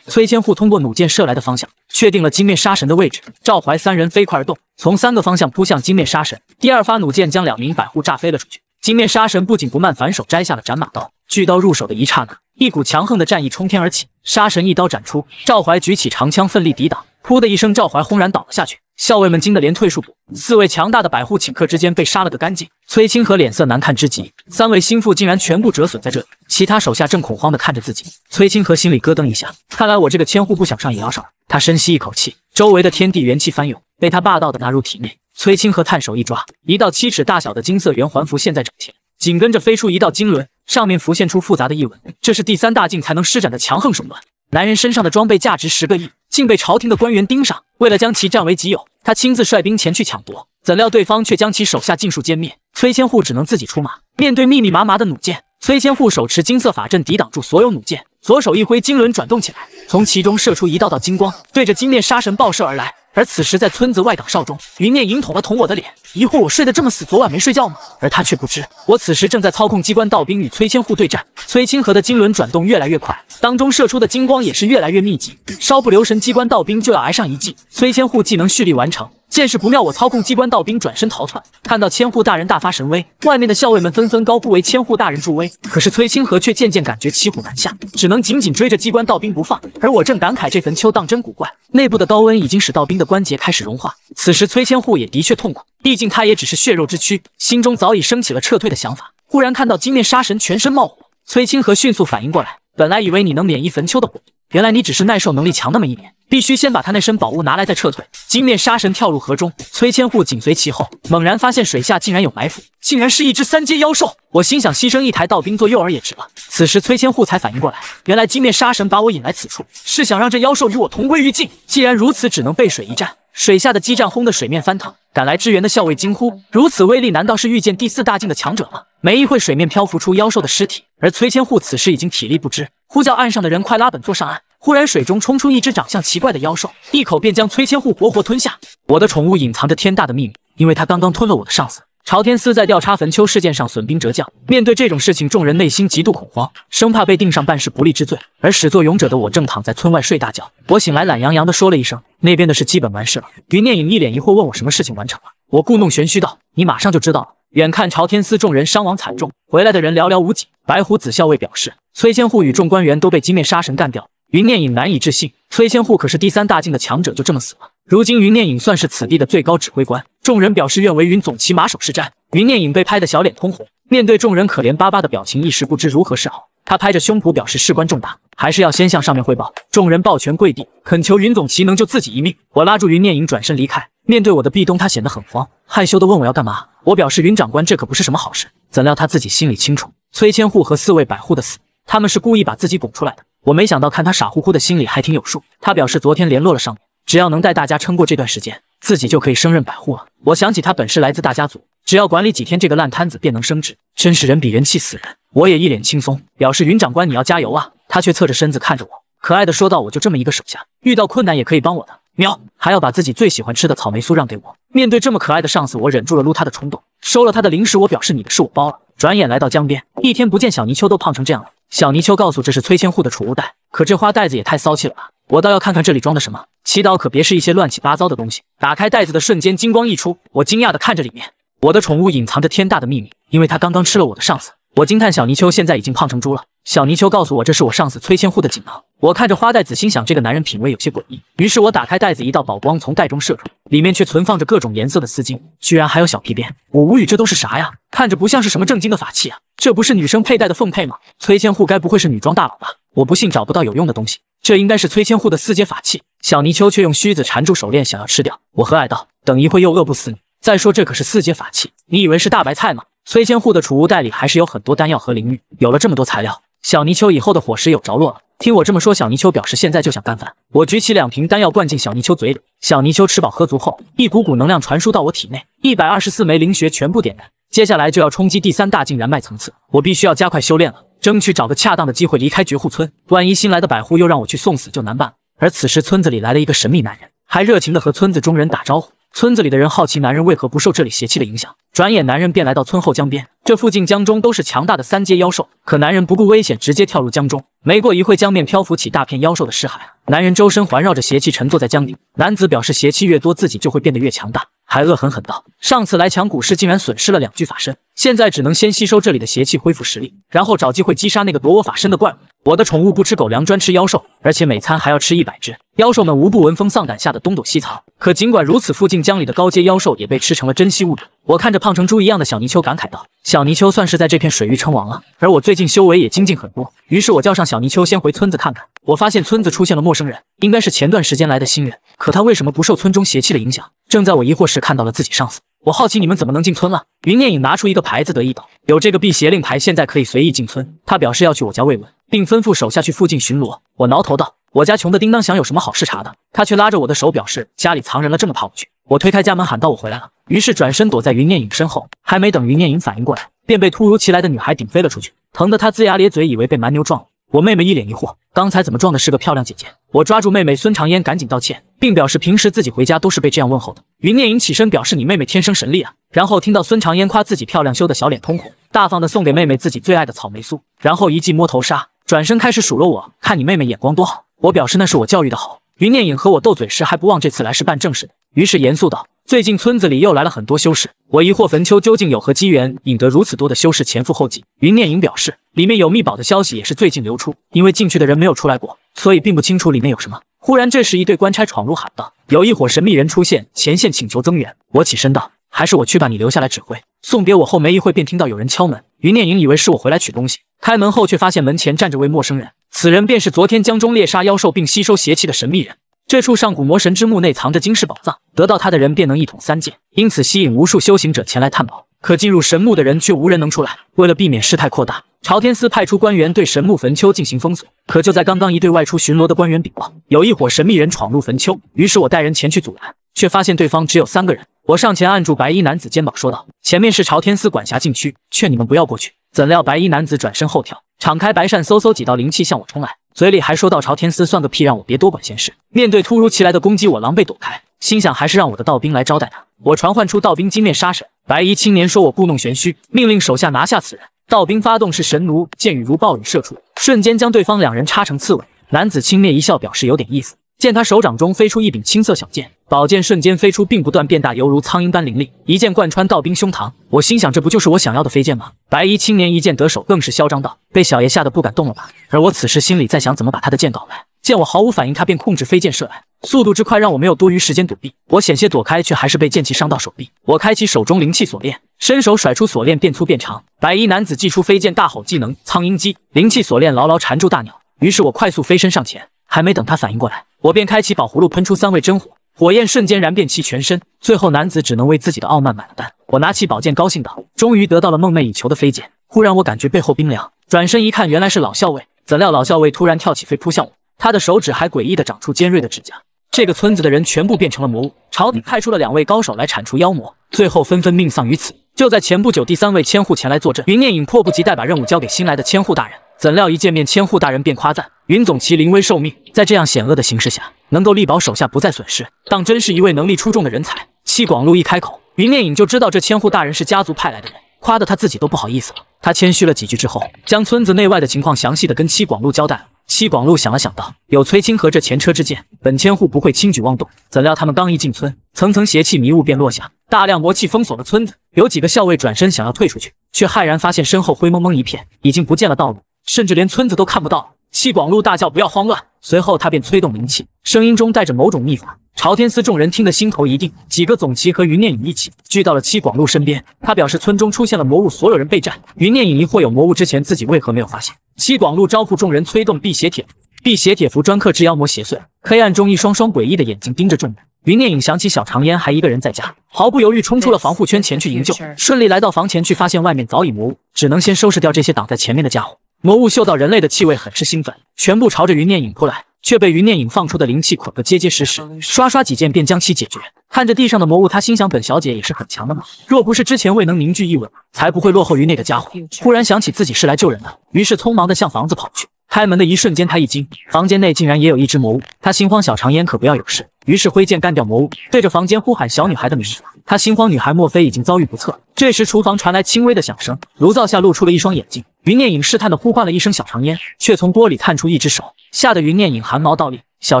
崔千户通过弩箭射来的方向，确定了金面杀神的位置。赵怀三人飞快而动，从三个方向扑向金面杀神。第二发弩箭将两名百户炸飞了出去。金面杀神不紧不慢，反手摘下了斩马刀。巨刀入手的一刹那，一股强横的战意冲天而起。杀神一刀斩出，赵怀举起长枪奋力抵挡。噗的一声，赵怀轰然倒了下去。校尉们惊得连退数步，四位强大的百户顷刻之间被杀了个干净。崔清河脸色难看之极，三位心腹竟然全部折损在这里。其他手下正恐慌地看着自己，崔清河心里咯噔一下，看来我这个千户不想上也要上。他深吸一口气，周围的天地元气翻涌，被他霸道的纳入体内。崔清河探手一抓，一道七尺大小的金色圆环浮现在掌前，紧跟着飞出一道金轮，上面浮现出复杂的异纹。这是第三大境才能施展的强横手段。男人身上的装备价值十个亿。竟被朝廷的官员盯上，为了将其占为己有，他亲自率兵前去抢夺，怎料对方却将其手下尽数歼灭，崔千户只能自己出马，面对密密麻麻的弩箭，崔千户手持金色法阵抵挡住所有弩箭，左手一挥，金轮转动起来，从其中射出一道道金光，对着金面杀神爆射而来。而此时，在村子外岗哨中，云念影捅了捅我的脸，疑惑我睡得这么死，昨晚没睡觉吗？而他却不知，我此时正在操控机关道兵与崔千户对战。崔清河的金轮转动越来越快，当中射出的金光也是越来越密集，稍不留神，机关道兵就要挨上一记。崔千户技能蓄力完成。见势不妙，我操控机关道兵转身逃窜。看到千户大人大发神威，外面的校尉们纷纷高呼为千户大人助威。可是崔清河却渐渐感觉骑虎难下，只能紧紧追着机关道兵不放。而我正感慨这坟丘当真古怪，内部的高温已经使道兵的关节开始融化。此时崔千户也的确痛苦，毕竟他也只是血肉之躯，心中早已升起了撤退的想法。忽然看到金面杀神全身冒火，崔清河迅速反应过来，本来以为你能免疫坟丘的火。原来你只是耐受能力强那么一点，必须先把他那身宝物拿来再撤退。金面杀神跳入河中，崔千户紧随其后，猛然发现水下竟然有埋伏，竟然是一只三阶妖兽。我心想，牺牲一台道兵做诱饵也值了。此时崔千户才反应过来，原来金面杀神把我引来此处，是想让这妖兽与我同归于尽。既然如此，只能背水一战。水下的激战轰得水面翻腾，赶来支援的校尉惊呼：如此威力，难道是遇见第四大境的强者吗？没一会，水面漂浮出妖兽的尸体，而崔千户此时已经体力不支，呼叫岸上的人快拉本座上岸。忽然，水中冲出一只长相奇怪的妖兽，一口便将崔千户活活吞下。我的宠物隐藏着天大的秘密，因为它刚刚吞了我的上司朝天司，在调查坟丘事件上损兵折将。面对这种事情，众人内心极度恐慌，生怕被定上办事不力之罪。而始作俑者的我正躺在村外睡大觉。我醒来懒洋洋地说了一声：“那边的事基本完事了。”于念影一脸疑惑问我：“什么事情完成了？”我故弄玄虚道：“你马上就知道了。”远看朝天司众人伤亡惨重，回来的人寥寥无几。白胡子校尉表示，崔千户与众官员都被金面杀神干掉。云念影难以置信，崔千户可是第三大境的强者，就这么死了。如今云念影算是此地的最高指挥官，众人表示愿为云总旗马首是瞻。云念影被拍的小脸通红，面对众人可怜巴巴的表情，一时不知如何是好。他拍着胸脯表示事关重大，还是要先向上面汇报。众人抱拳跪地，恳求云总旗能救自己一命。我拉住云念影转身离开，面对我的壁咚，他显得很慌，害羞地问我要干嘛。我表示，云长官，这可不是什么好事。怎料他自己心里清楚，崔千户和四位百户的死，他们是故意把自己拱出来的。我没想到，看他傻乎乎的，心里还挺有数。他表示，昨天联络了上面，只要能带大家撑过这段时间，自己就可以升任百户了。我想起他本是来自大家族，只要管理几天这个烂摊子，便能升职，真是人比人气死人。我也一脸轻松，表示云长官，你要加油啊。他却侧着身子看着我，可爱的说道：“我就这么一个手下，遇到困难也可以帮我的。”喵，还要把自己最喜欢吃的草莓酥让给我。面对这么可爱的上司，我忍住了撸他的冲动，收了他的零食，我表示你的事我包了。转眼来到江边，一天不见小泥鳅都胖成这样了。小泥鳅告诉这是崔千户的储物袋，可这花袋子也太骚气了吧！我倒要看看这里装的什么，祈祷可别是一些乱七八糟的东西。打开袋子的瞬间，金光溢出，我惊讶地看着里面，我的宠物隐藏着天大的秘密，因为它刚刚吃了我的上司。我惊叹小泥鳅现在已经胖成猪了。小泥鳅告诉我这是我上司崔千户的锦囊。我看着花袋子，心想这个男人品味有些诡异。于是我打开袋子，一道宝光从袋中射出，里面却存放着各种颜色的丝巾，居然还有小皮鞭。我无语，这都是啥呀？看着不像是什么正经的法器啊！这不是女生佩戴的凤佩吗？崔千户该不会是女装大佬吧？我不信找不到有用的东西。这应该是崔千户的四阶法器。小泥鳅却用须子缠住手链，想要吃掉我，和蔼道：“等一会又饿不死你。再说这可是四阶法器，你以为是大白菜吗？”崔千户的储物袋里还是有很多丹药和灵玉。有了这么多材料，小泥鳅以后的伙食有着落了。听我这么说，小泥鳅表示现在就想干饭。我举起两瓶丹药，灌进小泥鳅嘴里。小泥鳅吃饱喝足后，一股股能量传输到我体内，一百二十四枚灵穴全部点燃。接下来就要冲击第三大境燃脉层次，我必须要加快修炼了，争取找个恰当的机会离开绝户村。万一新来的百户又让我去送死，就难办了。而此时，村子里来了一个神秘男人，还热情的和村子中人打招呼。村子里的人好奇男人为何不受这里邪气的影响。转眼，男人便来到村后江边。这附近江中都是强大的三阶妖兽，可男人不顾危险，直接跳入江中。没过一会，江面漂浮起大片妖兽的尸骸。男人周身环绕着邪气，沉坐在江底。男子表示，邪气越多，自己就会变得越强大。还恶狠狠道：“上次来抢古尸，竟然损失了两具法身，现在只能先吸收这里的邪气，恢复实力，然后找机会击杀那个夺我法身的怪物。”我的宠物不吃狗粮，专吃妖兽，而且每餐还要吃一百只妖兽们，无不闻风丧胆，吓得东躲西藏。可尽管如此，附近江里的高阶妖兽也被吃成了珍稀物种。我看着胖成猪一样的小泥鳅，感慨道：“小泥鳅算是在这片水域称王了。”而我最近修为也精进很多，于是我叫上小泥鳅先回村子看看。我发现村子出现了陌生人，应该是前段时间来的新人。可他为什么不受村中邪气的影响？正在我疑惑时，看到了自己上司。我好奇你们怎么能进村了？云念影拿出一个牌子，得意道：“有这个辟邪令牌，现在可以随意进村。”他表示要去我家慰问，并吩咐手下去附近巡逻。我挠头道：“我家穷的叮当响，有什么好视察的？”他却拉着我的手，表示家里藏人了，这么怕我去。我推开家门，喊道：“我回来了。”于是转身躲在云念影身后。还没等云念影反应过来，便被突如其来的女孩顶飞了出去，疼得他龇牙咧嘴，以为被蛮牛撞了。我妹妹一脸疑惑，刚才怎么撞的是个漂亮姐姐？我抓住妹妹孙长烟，赶紧道歉，并表示平时自己回家都是被这样问候的。云念影起身表示你妹妹天生神力啊，然后听到孙长烟夸自己漂亮，羞得小脸通红，大方的送给妹妹自己最爱的草莓酥，然后一记摸头杀，转身开始数落我，看你妹妹眼光多好。我表示那是我教育的好。云念影和我斗嘴时，还不忘这次来是办正事的，于是严肃道。最近村子里又来了很多修士，我疑惑坟丘究竟有何机缘，引得如此多的修士前赴后继。云念影表示，里面有秘宝的消息也是最近流出，因为进去的人没有出来过，所以并不清楚里面有什么。忽然，这时一队官差闯入，喊道：“有一伙神秘人出现，前线请求增援。”我起身道：“还是我去吧，你留下来指挥。”送别我后，没一会便听到有人敲门。云念影以为是我回来取东西，开门后却发现门前站着位陌生人，此人便是昨天江中猎杀妖兽并吸收邪气的神秘人。这处上古魔神之墓内藏着惊世宝藏，得到它的人便能一统三界，因此吸引无数修行者前来探宝。可进入神墓的人却无人能出来。为了避免事态扩大，朝天司派出官员对神墓坟丘进行封锁。可就在刚刚，一对外出巡逻的官员禀报，有一伙神秘人闯入坟丘。于是我带人前去阻拦，却发现对方只有三个人。我上前按住白衣男子肩膀，说道：“前面是朝天司管辖禁区，劝你们不要过去。”怎料白衣男子转身后跳，敞开白扇，嗖嗖几道灵气向我冲来。嘴里还说道：“朝天司算个屁，让我别多管闲事。”面对突如其来的攻击，我狼狈躲开，心想还是让我的道兵来招待他。我传唤出道兵金面杀神，白衣青年说我故弄玄虚，命令手下拿下此人。道兵发动是神弩，箭雨如暴雨射出，瞬间将对方两人插成刺猬。男子轻蔑一笑，表示有点意思。见他手掌中飞出一柄青色小剑，宝剑瞬间飞出，并不断变大，犹如苍鹰般凌厉，一剑贯穿道兵胸膛。我心想，这不就是我想要的飞剑吗？白衣青年一剑得手，更是嚣张道：“被小爷吓得不敢动了吧？”而我此时心里在想，怎么把他的剑搞来？见我毫无反应，他便控制飞剑射来，速度之快让我没有多余时间躲避，我险些躲开，却还是被剑气伤到手臂。我开启手中灵气锁链，伸手甩出锁链，变粗变长。白衣男子祭出飞剑，大吼技能“苍鹰击”，灵气锁链牢牢缠住大鸟。于是我快速飞身上前，还没等他反应过来。我便开启宝葫芦，喷出三味真火，火焰瞬间燃遍其全身。最后，男子只能为自己的傲慢买了单。我拿起宝剑，高兴道：“终于得到了梦寐以求的飞剑。”忽然，我感觉背后冰凉，转身一看，原来是老校尉。怎料老校尉突然跳起飞扑向我，他的手指还诡异地长出尖锐的指甲。这个村子的人全部变成了魔物，朝廷派出了两位高手来铲除妖魔，最后纷纷命丧于此。就在前不久，第三位千户前来坐镇，云念影迫不及待把任务交给新来的千户大人。怎料一见面，千户大人便夸赞云总旗临危受命，在这样险恶的形势下，能够力保手下不再损失，当真是一位能力出众的人才。戚广禄一开口，云念影就知道这千户大人是家族派来的人，夸得他自己都不好意思了。他谦虚了几句之后，将村子内外的情况详细的跟戚广禄交代了。戚广禄想了想，道：“有崔清河这前车之鉴，本千户不会轻举妄动。”怎料他们刚一进村，层层邪气迷雾便落下，大量魔气封锁了村子。有几个校尉转身想要退出去，却骇然发现身后灰蒙蒙一片，已经不见了道路。甚至连村子都看不到。戚广禄大叫：“不要慌乱！”随后他便催动灵气，声音中带着某种秘法。朝天司众人听得心头一定，几个总旗和云念影一起聚到了戚广禄身边。他表示村中出现了魔物，所有人备战。云念影疑惑：有魔物之前自己为何没有发现？戚广禄招呼众人催动辟邪铁符。辟邪铁符专克之妖魔邪祟。黑暗中一双双诡异的眼睛盯着众人。云念影想起小长烟还一个人在家，毫不犹豫冲出了防护圈前去营救。顺利来到房前去，发现外面早已魔物，只能先收拾掉这些挡在前面的家伙。魔物嗅到人类的气味，很是兴奋，全部朝着云念影扑来，却被云念影放出的灵气捆个结结实实，刷刷几剑便将其解决。看着地上的魔物，他心想：本小姐也是很强的嘛，若不是之前未能凝聚一吻，才不会落后于那个家伙。忽然想起自己是来救人的，于是匆忙的向房子跑去。开门的一瞬间，他一惊，房间内竟然也有一只魔物。他心慌，小长烟可不要有事。于是挥剑干掉魔物，对着房间呼喊小女孩的名字。他心慌，女孩莫非已经遭遇不测？这时厨房传来轻微的响声，炉灶下露出了一双眼睛。云念影试探地呼唤了一声“小长烟”，却从锅里探出一只手，吓得云念影汗毛倒立。小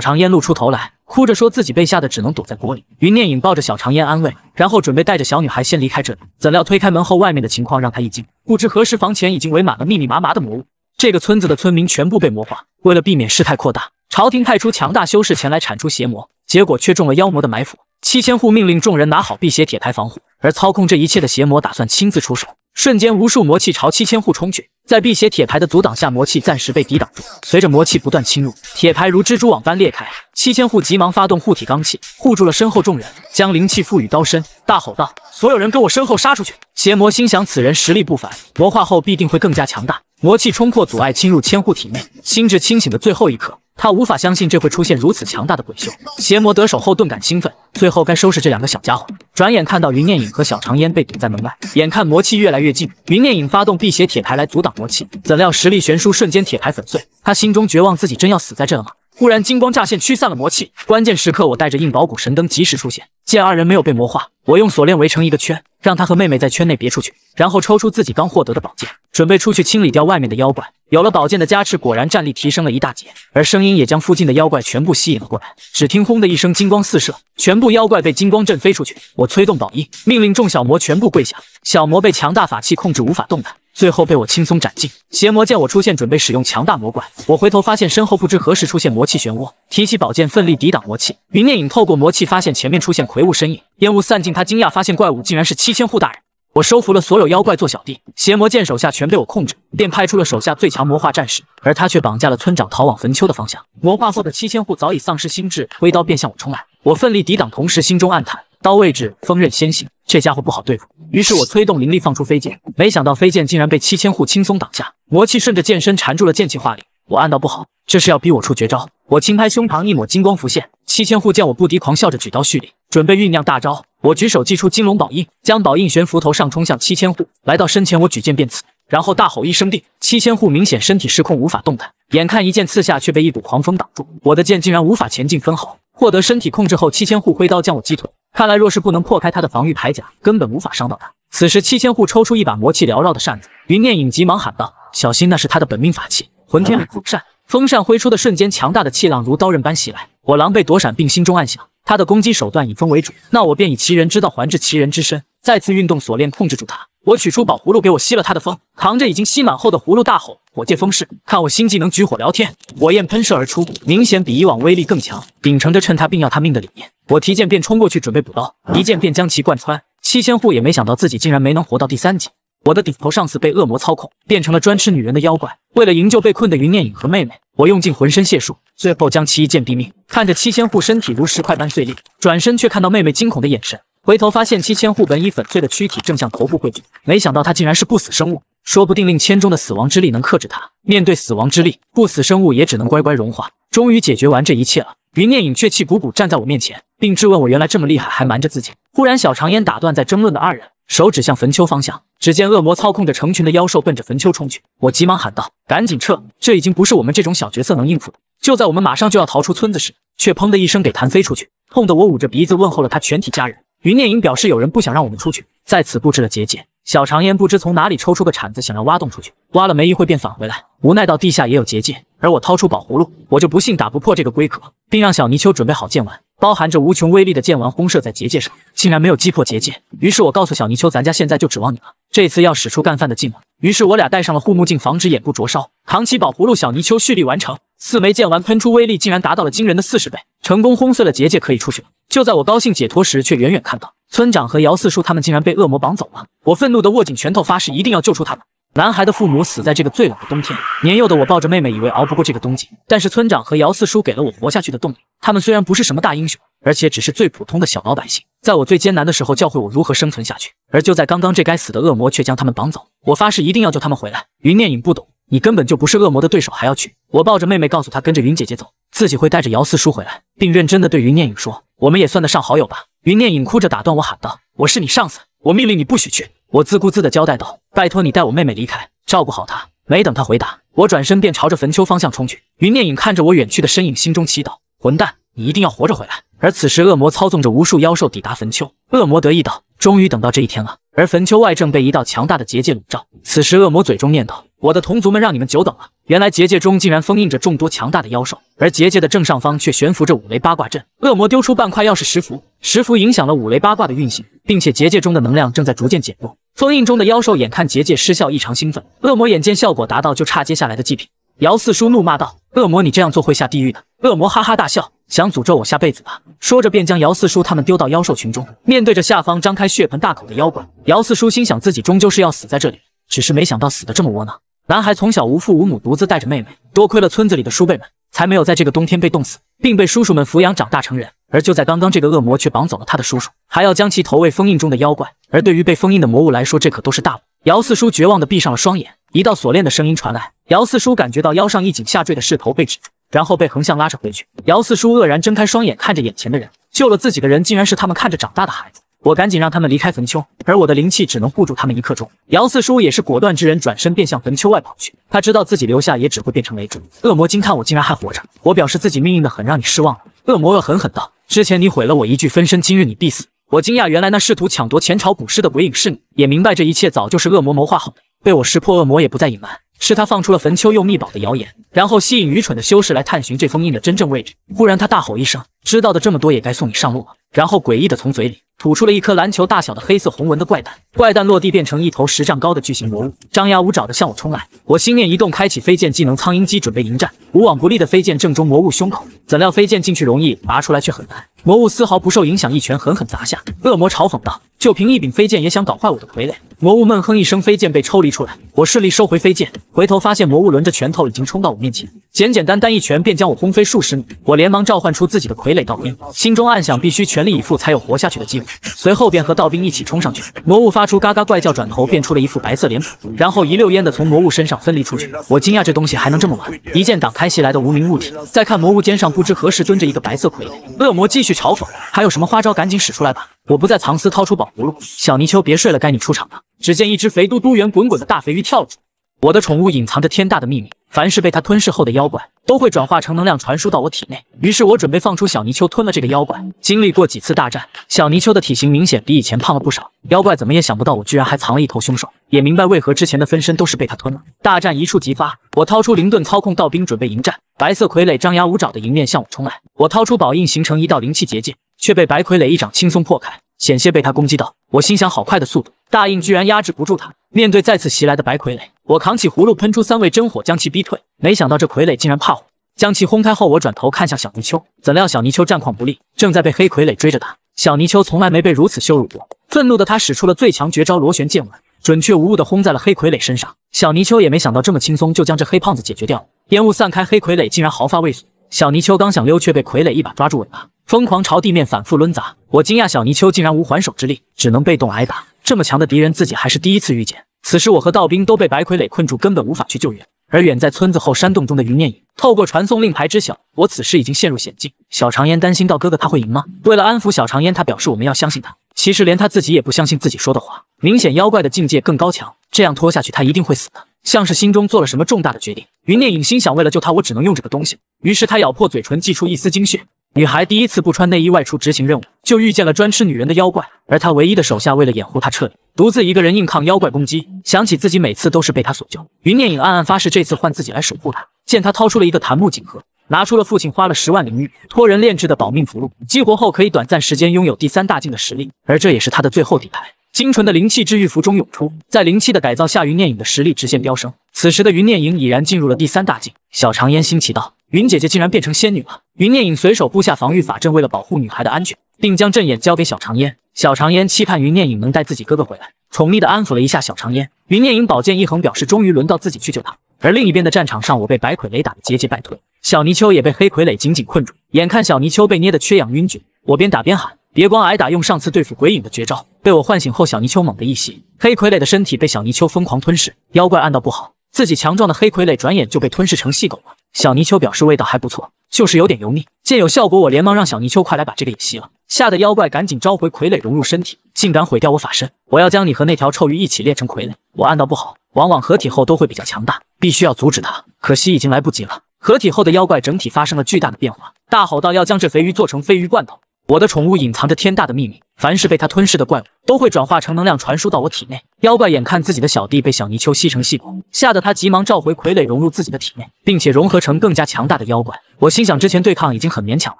长烟露出头来，哭着说自己被吓得只能躲在锅里。云念影抱着小长烟安慰，然后准备带着小女孩先离开这里。怎料推开门后，外面的情况让他一惊，不知何时房前已经围满了密密麻麻的魔物。这个村子的村民全部被魔化。为了避免事态扩大，朝廷派出强大修士前来铲除邪魔，结果却中了妖魔的埋伏。七千户命令众人拿好辟邪铁牌防护，而操控这一切的邪魔打算亲自出手。瞬间，无数魔气朝七千户冲去，在辟邪铁牌的阻挡下，魔气暂时被抵挡住。随着魔气不断侵入，铁牌如蜘蛛网般裂开。七千户急忙发动护体罡气，护住了身后众人，将灵气赋予刀身，大吼道：“所有人跟我身后杀出去！”邪魔心想，此人实力不凡，魔化后必定会更加强大。魔气冲破阻碍，侵入千户体内，心智清醒的最后一刻。他无法相信这会出现如此强大的鬼修邪魔，得手后顿感兴奋。最后该收拾这两个小家伙。转眼看到云念影和小长烟被堵在门外，眼看魔气越来越近，云念影发动辟邪铁牌来阻挡魔气，怎料实力悬殊，瞬间铁牌粉碎。他心中绝望，自己真要死在这了吗？忽然金光乍现，驱散了魔气。关键时刻，我带着硬宝骨神灯及时出现。见二人没有被魔化，我用锁链围成一个圈，让他和妹妹在圈内别出去。然后抽出自己刚获得的宝剑，准备出去清理掉外面的妖怪。有了宝剑的加持，果然战力提升了一大截，而声音也将附近的妖怪全部吸引了过来。只听轰的一声，金光四射，全部妖怪被金光震飞出去。我催动宝印，命令众小魔全部跪下。小魔被强大法器控制，无法动弹。最后被我轻松斩尽。邪魔见我出现，准备使用强大魔怪。我回头发现身后不知何时出现魔气漩涡，提起宝剑奋力抵挡魔气。云念影透过魔气发现前面出现魁梧身影，烟雾散尽，他惊讶发现怪物竟然是七千户大人。我收服了所有妖怪做小弟，邪魔见手下全被我控制，便派出了手下最强魔化战士，而他却绑架了村长逃往坟丘的方向。魔化后的七千户早已丧失心智，挥刀便向我冲来。我奋力抵挡，同时心中暗叹：刀位置锋刃先行。这家伙不好对付，于是我催动灵力放出飞剑，没想到飞剑竟然被七千户轻松挡下，魔气顺着剑身缠住了剑气化灵。我暗道不好，这是要逼我出绝招。我轻拍胸膛，一抹金光浮现。七千户见我不敌，狂笑着举刀蓄力，准备酝酿大招。我举手祭出金龙宝印，将宝印悬浮头上冲向七千户。来到身前，我举剑便刺，然后大吼一声定。七千户明显身体失控，无法动弹。眼看一剑刺下，却被一股狂风挡住，我的剑竟然无法前进分毫。获得身体控制后，七千户挥刀将我击退。看来，若是不能破开他的防御铠甲，根本无法伤到他。此时，七千户抽出一把魔气缭绕的扇子，云念影急忙喊道：“小心，那是他的本命法器，浑天风扇！风扇挥出的瞬间，强大的气浪如刀刃般袭来，我狼狈躲闪，并心中暗想：他的攻击手段以风为主，那我便以其人之道还治其人之身，再次运动锁链控制住他。”我取出宝葫芦，给我吸了他的风，扛着已经吸满后的葫芦大吼：“火借风势，看我新技能举火聊天！”火焰喷射而出，明显比以往威力更强。秉承着趁他病要他命的理念，我提剑便冲过去，准备补刀，一剑便将其贯穿。七千护也没想到自己竟然没能活到第三级。我的顶头上司被恶魔操控，变成了专吃女人的妖怪。为了营救被困的云念影和妹妹，我用尽浑身解数，最后将其一剑毙命。看着七千护身体如石块般碎裂，转身却看到妹妹惊恐的眼神。回头发现七千户本已粉碎的躯体正向头部汇聚，没想到他竟然是不死生物，说不定令千中的死亡之力能克制他。面对死亡之力，不死生物也只能乖乖融化。终于解决完这一切了，云念影却气鼓鼓站在我面前，并质问我原来这么厉害还瞒着自己。忽然小长烟打断在争论的二人，手指向坟丘方向，只见恶魔操控着成群的妖兽奔着坟丘冲去。我急忙喊道：“赶紧撤，这已经不是我们这种小角色能应付的。”就在我们马上就要逃出村子时，却砰的一声给弹飞出去，痛得我捂着鼻子问候了他全体家人。云念影表示有人不想让我们出去，在此布置了结界。小长烟不知从哪里抽出个铲子，想要挖洞出去，挖了没一会便返回来，无奈到地下也有结界。而我掏出宝葫芦，我就不信打不破这个龟壳，并让小泥鳅准备好剑丸，包含着无穷威力的剑丸轰射在结界上，竟然没有击破结界。于是我告诉小泥鳅，咱家现在就指望你了，这次要使出干饭的劲了。于是我俩戴上了护目镜，防止眼部灼烧，扛起宝葫芦，小泥鳅蓄力完成。四枚剑丸喷出，威力竟然达到了惊人的四十倍，成功轰碎了结界，可以出去了。就在我高兴解脱时，却远远看到村长和姚四叔他们竟然被恶魔绑走了。我愤怒地握紧拳头，发誓一定要救出他们。男孩的父母死在这个最冷的冬天，年幼的我抱着妹妹，以为熬不过这个冬季。但是村长和姚四叔给了我活下去的动力。他们虽然不是什么大英雄，而且只是最普通的小老百姓，在我最艰难的时候，教会我如何生存下去。而就在刚刚，这该死的恶魔却将他们绑走。我发誓一定要救他们回来。云念影不懂。你根本就不是恶魔的对手，还要去？我抱着妹妹，告诉她跟着云姐姐走，自己会带着姚四叔回来，并认真的对云念影说：“我们也算得上好友吧？”云念影哭着打断我，喊道：“我是你上司，我命令你不许去！”我自顾自的交代道：“拜托你带我妹妹离开，照顾好她。”没等他回答，我转身便朝着坟丘方向冲去。云念影看着我远去的身影，心中祈祷：“混蛋，你一定要活着回来！”而此时，恶魔操纵着无数妖兽抵达坟丘，恶魔得意道：“终于等到这一天了！”而坟丘外正被一道强大的结界笼罩。此时，恶魔嘴中念道。我的同族们让你们久等了。原来结界中竟然封印着众多强大的妖兽，而结界的正上方却悬浮着五雷八卦阵。恶魔丢出半块钥匙石符，石符影响了五雷八卦的运行，并且结界中的能量正在逐渐减弱。封印中的妖兽眼看结界失效，异常兴奋。恶魔眼见效果达到，就差接下来的祭品。姚四叔怒骂道：“恶魔，你这样做会下地狱的！”恶魔哈哈大笑，想诅咒我下辈子吧？说着便将姚四叔他们丢到妖兽群中。面对着下方张开血盆大口的妖怪，姚四叔心想自己终究是要死在这里，只是没想到死的这么窝囊。男孩从小无父无母，独自带着妹妹，多亏了村子里的叔辈们，才没有在这个冬天被冻死，并被叔叔们抚养长大成人。而就在刚刚，这个恶魔却绑走了他的叔叔，还要将其投喂封印中的妖怪。而对于被封印的魔物来说，这可都是大物。姚四叔绝望地闭上了双眼，一道锁链的声音传来，姚四叔感觉到腰上一紧，下坠的势头被止住，然后被横向拉着回去。姚四叔愕然睁开双眼，看着眼前的人，救了自己的人，竟然是他们看着长大的孩子。我赶紧让他们离开坟丘，而我的灵气只能护住他们一刻钟。姚四叔也是果断之人，转身便向坟丘外跑去。他知道自己留下也只会变成累赘。恶魔惊叹：“我竟然还活着！”我表示自己命运的很，让你失望了。恶魔恶狠狠道：“之前你毁了我一具分身，今日你必死！”我惊讶，原来那试图抢夺前朝古尸的鬼影是你，也明白这一切早就是恶魔谋划好的。被我识破，恶魔也不再隐瞒。是他放出了焚丘又秘宝的谣言，然后吸引愚蠢的修士来探寻这封印的真正位置。忽然，他大吼一声：“知道的这么多，也该送你上路了！”然后诡异的从嘴里吐出了一颗篮球大小的黑色红纹的怪蛋，怪蛋落地变成一头十丈高的巨型魔物，张牙舞爪的向我冲来。我心念一动，开启飞剑技能苍鹰击，准备迎战。无往不利的飞剑正中魔物胸口，怎料飞剑进去容易，拔出来却很难。魔物丝毫不受影响，一拳狠狠砸下。恶魔嘲讽道。就凭一柄飞剑也想搞坏我的傀儡？魔物闷哼一声，飞剑被抽离出来，我顺利收回飞剑，回头发现魔物抡着拳头已经冲到我面前，简简单单一拳便将我轰飞数十米。我连忙召唤出自己的傀儡道兵，心中暗想必须全力以赴才有活下去的机会。随后便和道兵一起冲上去。魔物发出嘎嘎怪叫，转头变出了一副白色脸谱，然后一溜烟的从魔物身上分离出去。我惊讶这东西还能这么玩，一剑挡开袭来的无名物体。再看魔物肩上不知何时蹲着一个白色傀儡，恶魔继续嘲讽，还有什么花招，赶紧使出来吧。我不再藏私，掏出宝葫芦。小泥鳅，别睡了，该你出场了。只见一只肥嘟嘟、圆滚滚的大肥鱼跳了出来。我的宠物隐藏着天大的秘密，凡是被它吞噬后的妖怪，都会转化成能量传输到我体内。于是我准备放出小泥鳅吞了这个妖怪。经历过几次大战，小泥鳅的体型明显比以前胖了不少。妖怪怎么也想不到我居然还藏了一头凶兽，也明白为何之前的分身都是被它吞了。大战一触即发，我掏出灵盾，操控道兵准备迎战。白色傀儡张牙舞爪的迎面向我冲来，我掏出宝印，形成一道灵气结界。却被白傀儡一掌轻松破开，险些被他攻击到。我心想，好快的速度，大印居然压制不住他。面对再次袭来的白傀儡，我扛起葫芦，喷出三味真火，将其逼退。没想到这傀儡竟然怕火，将其轰开后，我转头看向小泥鳅，怎料小泥鳅战况不利，正在被黑傀儡追着打。小泥鳅从来没被如此羞辱过，愤怒的他使出了最强绝招螺旋剑纹，准确无误的轰在了黑傀儡身上。小泥鳅也没想到这么轻松就将这黑胖子解决掉，烟雾散开，黑傀儡竟然毫发未损。小泥鳅刚想溜，却被傀儡一把抓住尾巴。疯狂朝地面反复抡砸，我惊讶小泥鳅竟然无还手之力，只能被动挨打。这么强的敌人，自己还是第一次遇见。此时我和道兵都被白傀儡困住，根本无法去救援。而远在村子后山洞中的云念影，透过传送令牌知晓我此时已经陷入险境。小长烟担心道哥哥他会赢吗？为了安抚小长烟，他表示我们要相信他。其实连他自己也不相信自己说的话。明显妖怪的境界更高强，这样拖下去他一定会死的。像是心中做了什么重大的决定，云念影心想为了救他，我只能用这个东西。于是他咬破嘴唇，祭出一丝精血。女孩第一次不穿内衣外出执行任务，就遇见了专吃女人的妖怪。而她唯一的手下为了掩护她撤离，独自一个人硬抗妖怪攻击。想起自己每次都是被他所救，云念影暗暗发誓，这次换自己来守护他。见他掏出了一个檀木锦盒，拿出了父亲花了十万灵玉托人炼制的保命符箓，激活后可以短暂时间拥有第三大境的实力，而这也是他的最后底牌。精纯的灵气之玉符中涌出，在灵气的改造下，云念影的实力直线飙升。此时的云念影已然进入了第三大境。小长烟心奇道。云姐姐竟然变成仙女了！云念影随手布下防御法阵，为了保护女孩的安全，并将阵眼交给小长烟。小长烟期盼云念影能带自己哥哥回来，宠溺地安抚了一下小长烟。云念影宝剑一横，表示终于轮到自己去救他。而另一边的战场上，我被白傀儡打得节节败退，小泥鳅也被黑傀儡紧紧困住。眼看小泥鳅被捏得缺氧晕厥，我边打边喊：“别光挨打，用上次对付鬼影的绝招！”被我唤醒后，小泥鳅猛地一吸，黑傀儡的身体被小泥鳅疯狂吞噬。妖怪暗道不好。自己强壮的黑傀儡转眼就被吞噬成细狗了。小泥鳅表示味道还不错，就是有点油腻。见有效果，我连忙让小泥鳅快来把这个也吸了。吓得妖怪赶紧召回傀儡融入身体，竟敢毁掉我法身！我要将你和那条臭鱼一起炼成傀儡！我暗道不好，往往合体后都会比较强大，必须要阻止他。可惜已经来不及了。合体后的妖怪整体发生了巨大的变化，大吼道：“要将这肥鱼做成鲱鱼罐头！”我的宠物隐藏着天大的秘密，凡是被它吞噬的怪物都会转化成能量传输到我体内。妖怪眼看自己的小弟被小泥鳅吸成细骨，吓得他急忙召回傀儡融入自己的体内，并且融合成更加强大的妖怪。我心想，之前对抗已经很勉强了，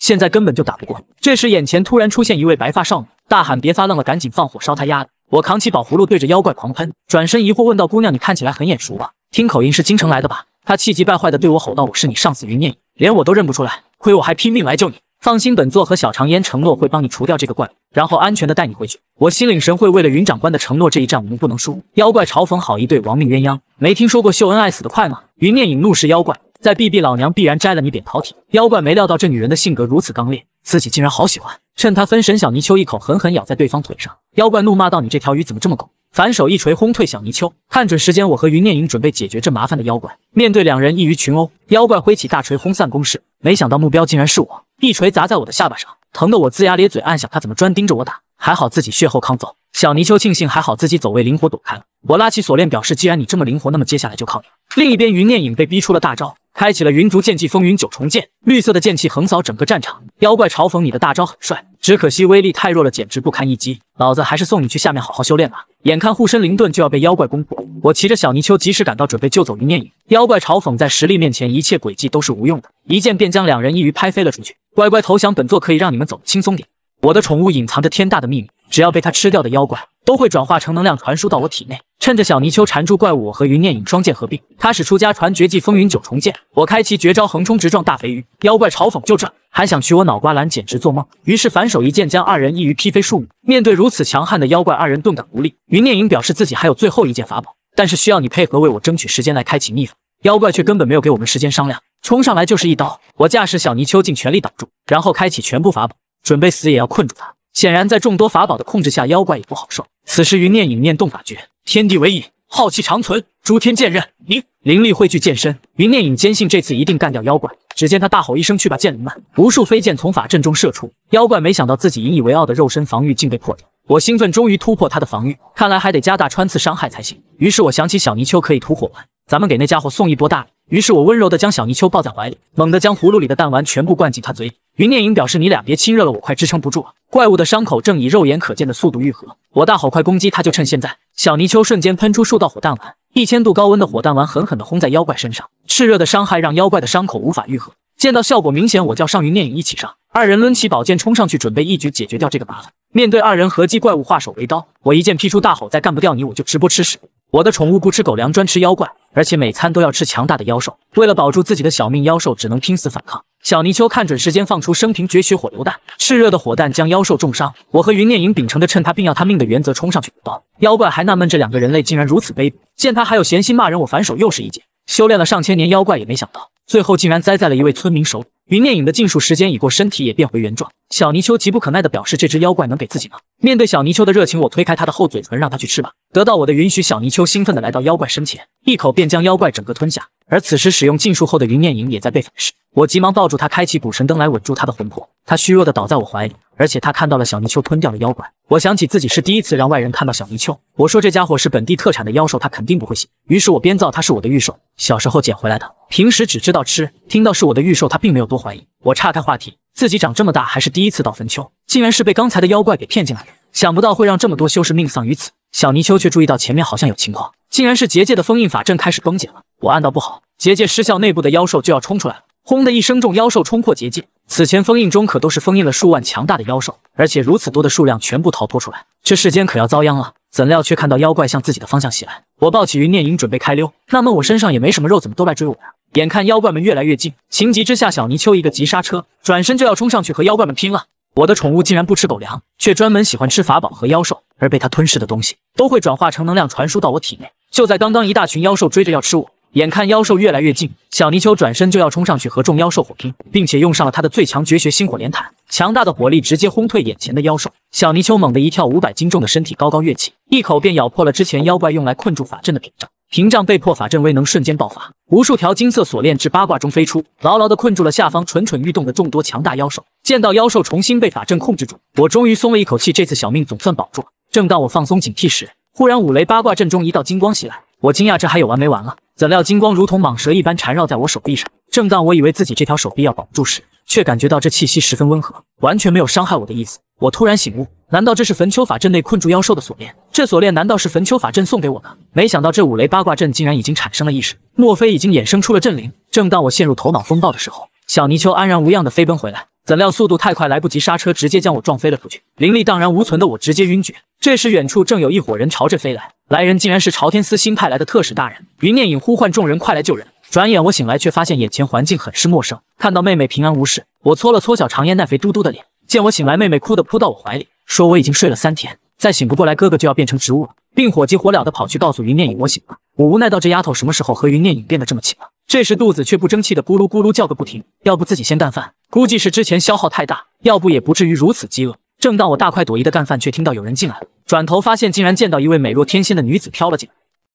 现在根本就打不过。这时，眼前突然出现一位白发少女，大喊：“别发愣了，赶紧放火烧他丫的！”我扛起宝葫芦对着妖怪狂喷，转身疑惑问道：“姑娘，你看起来很眼熟吧？听口音是京城来的吧？”他气急败坏地对我吼道：“我是你上司云念，连我都认不出来，亏我还拼命来救你！”放心，本座和小长烟承诺会帮你除掉这个怪物，然后安全的带你回去。我心领神会，为了云长官的承诺，这一战我们不能输。妖怪嘲讽，好一对亡命鸳鸯，没听说过秀恩爱死得快吗？云念影怒视妖怪。再哔哔，老娘必然摘了你扁桃体！妖怪没料到这女人的性格如此刚烈，自己竟然好喜欢。趁他分神，小泥鳅一口狠狠咬在对方腿上。妖怪怒骂道：“你这条鱼怎么这么狗？”反手一锤轰退小泥鳅。看准时间，我和云念影准备解决这麻烦的妖怪。面对两人一鱼群殴，妖怪挥起大锤轰散攻势。没想到目标竟然是我，一锤砸在我的下巴上，疼得我龇牙咧嘴。暗想他怎么专盯着我打？还好自己血厚抗揍。小泥鳅庆幸还好自己走位灵活躲开了。我拉起锁链表示，既然你这么灵活，那么接下来就靠你。另一边，云念影被逼出了大招。开启了云族剑气风云九重剑，绿色的剑气横扫整个战场。妖怪嘲讽你的大招很帅，只可惜威力太弱了，简直不堪一击。老子还是送你去下面好好修炼吧。眼看护身灵盾就要被妖怪攻破，我骑着小泥鳅及时赶到，准备救走云念影。妖怪嘲讽，在实力面前，一切诡计都是无用的。一剑便将两人一鱼拍飞了出去，乖乖投降。本座可以让你们走的轻松点。我的宠物隐藏着天大的秘密。只要被他吃掉的妖怪，都会转化成能量传输到我体内。趁着小泥鳅缠住怪物，我和云念影双剑合并，他使出家传绝技风云九重剑，我开启绝招横冲直撞大肥鱼。妖怪嘲讽就这，还想取我脑瓜篮，简直做梦！于是反手一剑将二人一鱼劈飞数米。面对如此强悍的妖怪，二人顿感无力。云念影表示自己还有最后一件法宝，但是需要你配合为我争取时间来开启秘法。妖怪却根本没有给我们时间商量，冲上来就是一刀。我驾驶小泥鳅尽全力挡住，然后开启全部法宝，准备死也要困住他。显然，在众多法宝的控制下，妖怪也不好受。此时，云念影念动法诀，天地为引，浩气长存，诸天剑刃，凝灵力汇聚剑身。云念影坚信这次一定干掉妖怪。只见他大吼一声：“去把剑灵们！”无数飞剑从法阵中射出。妖怪没想到自己引以为傲的肉身防御竟被破掉。我兴奋，终于突破他的防御，看来还得加大穿刺伤害才行。于是我想起小泥鳅可以吐火丸。咱们给那家伙送一波大礼。于是我温柔的将小泥鳅抱在怀里，猛地将葫芦里的弹丸全部灌进他嘴里。云念影表示你俩别亲热了，我快支撑不住了。怪物的伤口正以肉眼可见的速度愈合，我大吼：“快攻击他，就趁现在。小泥鳅瞬间喷出数道火弹丸，一千度高温的火弹丸狠狠地轰在妖怪身上，炽热的伤害让妖怪的伤口无法愈合。见到效果明显，我叫上云念影一起上，二人抡起宝剑冲上去，准备一举解决掉这个麻烦。面对二人合击，怪物化手为刀，我一剑劈出，大吼再干不掉你，我就直播吃屎。我的宠物不吃狗粮，专吃妖怪，而且每餐都要吃强大的妖兽。为了保住自己的小命，妖兽只能拼死反抗。小泥鳅看准时间，放出生平绝学火榴弹，炽热的火弹将妖兽重伤。我和云念影秉承着趁他病要他命的原则，冲上去补刀。妖怪还纳闷这两个人类竟然如此卑鄙，见他还有闲心骂人，我反手又是一剑。修炼了上千年，妖怪也没想到最后竟然栽在了一位村民手里。云念影的禁术时间已过，身体也变回原状。小泥鳅急不可耐的表示：“这只妖怪能给自己吗？”面对小泥鳅的热情，我推开他的厚嘴唇，让他去吃吧。得到我的允许，小泥鳅兴奋的来到妖怪身前，一口便将妖怪整个吞下。而此时使用禁术后的云念影也在被粉噬，我急忙抱住他，开启古神灯来稳住他的魂魄。他虚弱的倒在我怀里，而且他看到了小泥鳅吞掉了妖怪。我想起自己是第一次让外人看到小泥鳅，我说这家伙是本地特产的妖兽，他肯定不会信。于是我编造他是我的御兽，小时候捡回来的，平时只知道吃。听到是我的御兽，他并没有多怀疑。我岔开话题，自己长这么大还是第一次到坟丘，竟然是被刚才的妖怪给骗进来的。想不到会让这么多修士命丧于此。小泥鳅却注意到前面好像有情况，竟然是结界的封印法阵开始崩解了。我暗道不好，结界失效，内部的妖兽就要冲出来了。轰的一声，众妖兽冲破结界。此前封印中可都是封印了数万强大的妖兽，而且如此多的数量全部逃脱出来，这世间可要遭殃了。怎料却看到妖怪向自己的方向袭来，我抱起云念影准备开溜。那么我身上也没什么肉，怎么都来追我呀？眼看妖怪们越来越近，情急之下，小泥鳅一个急刹车，转身就要冲上去和妖怪们拼了。我的宠物竟然不吃狗粮，却专门喜欢吃法宝和妖兽，而被它吞噬的东西都会转化成能量传输到我体内。就在刚刚，一大群妖兽追着要吃我，眼看妖兽越来越近，小泥鳅转身就要冲上去和众妖兽火拼，并且用上了他的最强绝学星火连弹，强大的火力直接轰退眼前的妖兽。小泥鳅猛地一跳，五百斤重的身体高高跃起，一口便咬破了之前妖怪用来困住法阵的屏障。屏障被破，法阵威能瞬间爆发，无数条金色锁链至八卦中飞出，牢牢地困住了下方蠢蠢欲动的众多强大妖兽。见到妖兽重新被法阵控制住，我终于松了一口气，这次小命总算保住了。正当我放松警惕时，忽然五雷八卦阵中一道金光袭来，我惊讶，这还有完没完了？怎料金光如同蟒蛇一般缠绕在我手臂上。正当我以为自己这条手臂要保不住时，却感觉到这气息十分温和，完全没有伤害我的意思。我突然醒悟。难道这是焚丘法阵内困住妖兽的锁链？这锁链难道是焚丘法阵送给我的？没想到这五雷八卦阵竟然已经产生了意识，莫非已经衍生出了阵灵？正当我陷入头脑风暴的时候，小泥鳅安然无恙的飞奔回来，怎料速度太快，来不及刹车，直接将我撞飞了出去，灵力荡然无存的我直接晕厥。这时，远处正有一伙人朝着飞来，来人竟然是朝天司新派来的特使大人云念影，呼唤众人快来救人。转眼我醒来，却发现眼前环境很是陌生，看到妹妹平安无事，我搓了搓小长烟那肥嘟嘟的脸，见我醒来，妹妹哭的扑到我怀里。说我已经睡了三天，再醒不过来，哥哥就要变成植物了，并火急火燎的跑去告诉云念影我醒了。我无奈道这丫头什么时候和云念影变得这么亲了？这时肚子却不争气的咕噜咕噜叫个不停，要不自己先干饭，估计是之前消耗太大，要不也不至于如此饥饿。正当我大快朵颐的干饭，却听到有人进来，转头发现竟然见到一位美若天仙的女子飘了进来。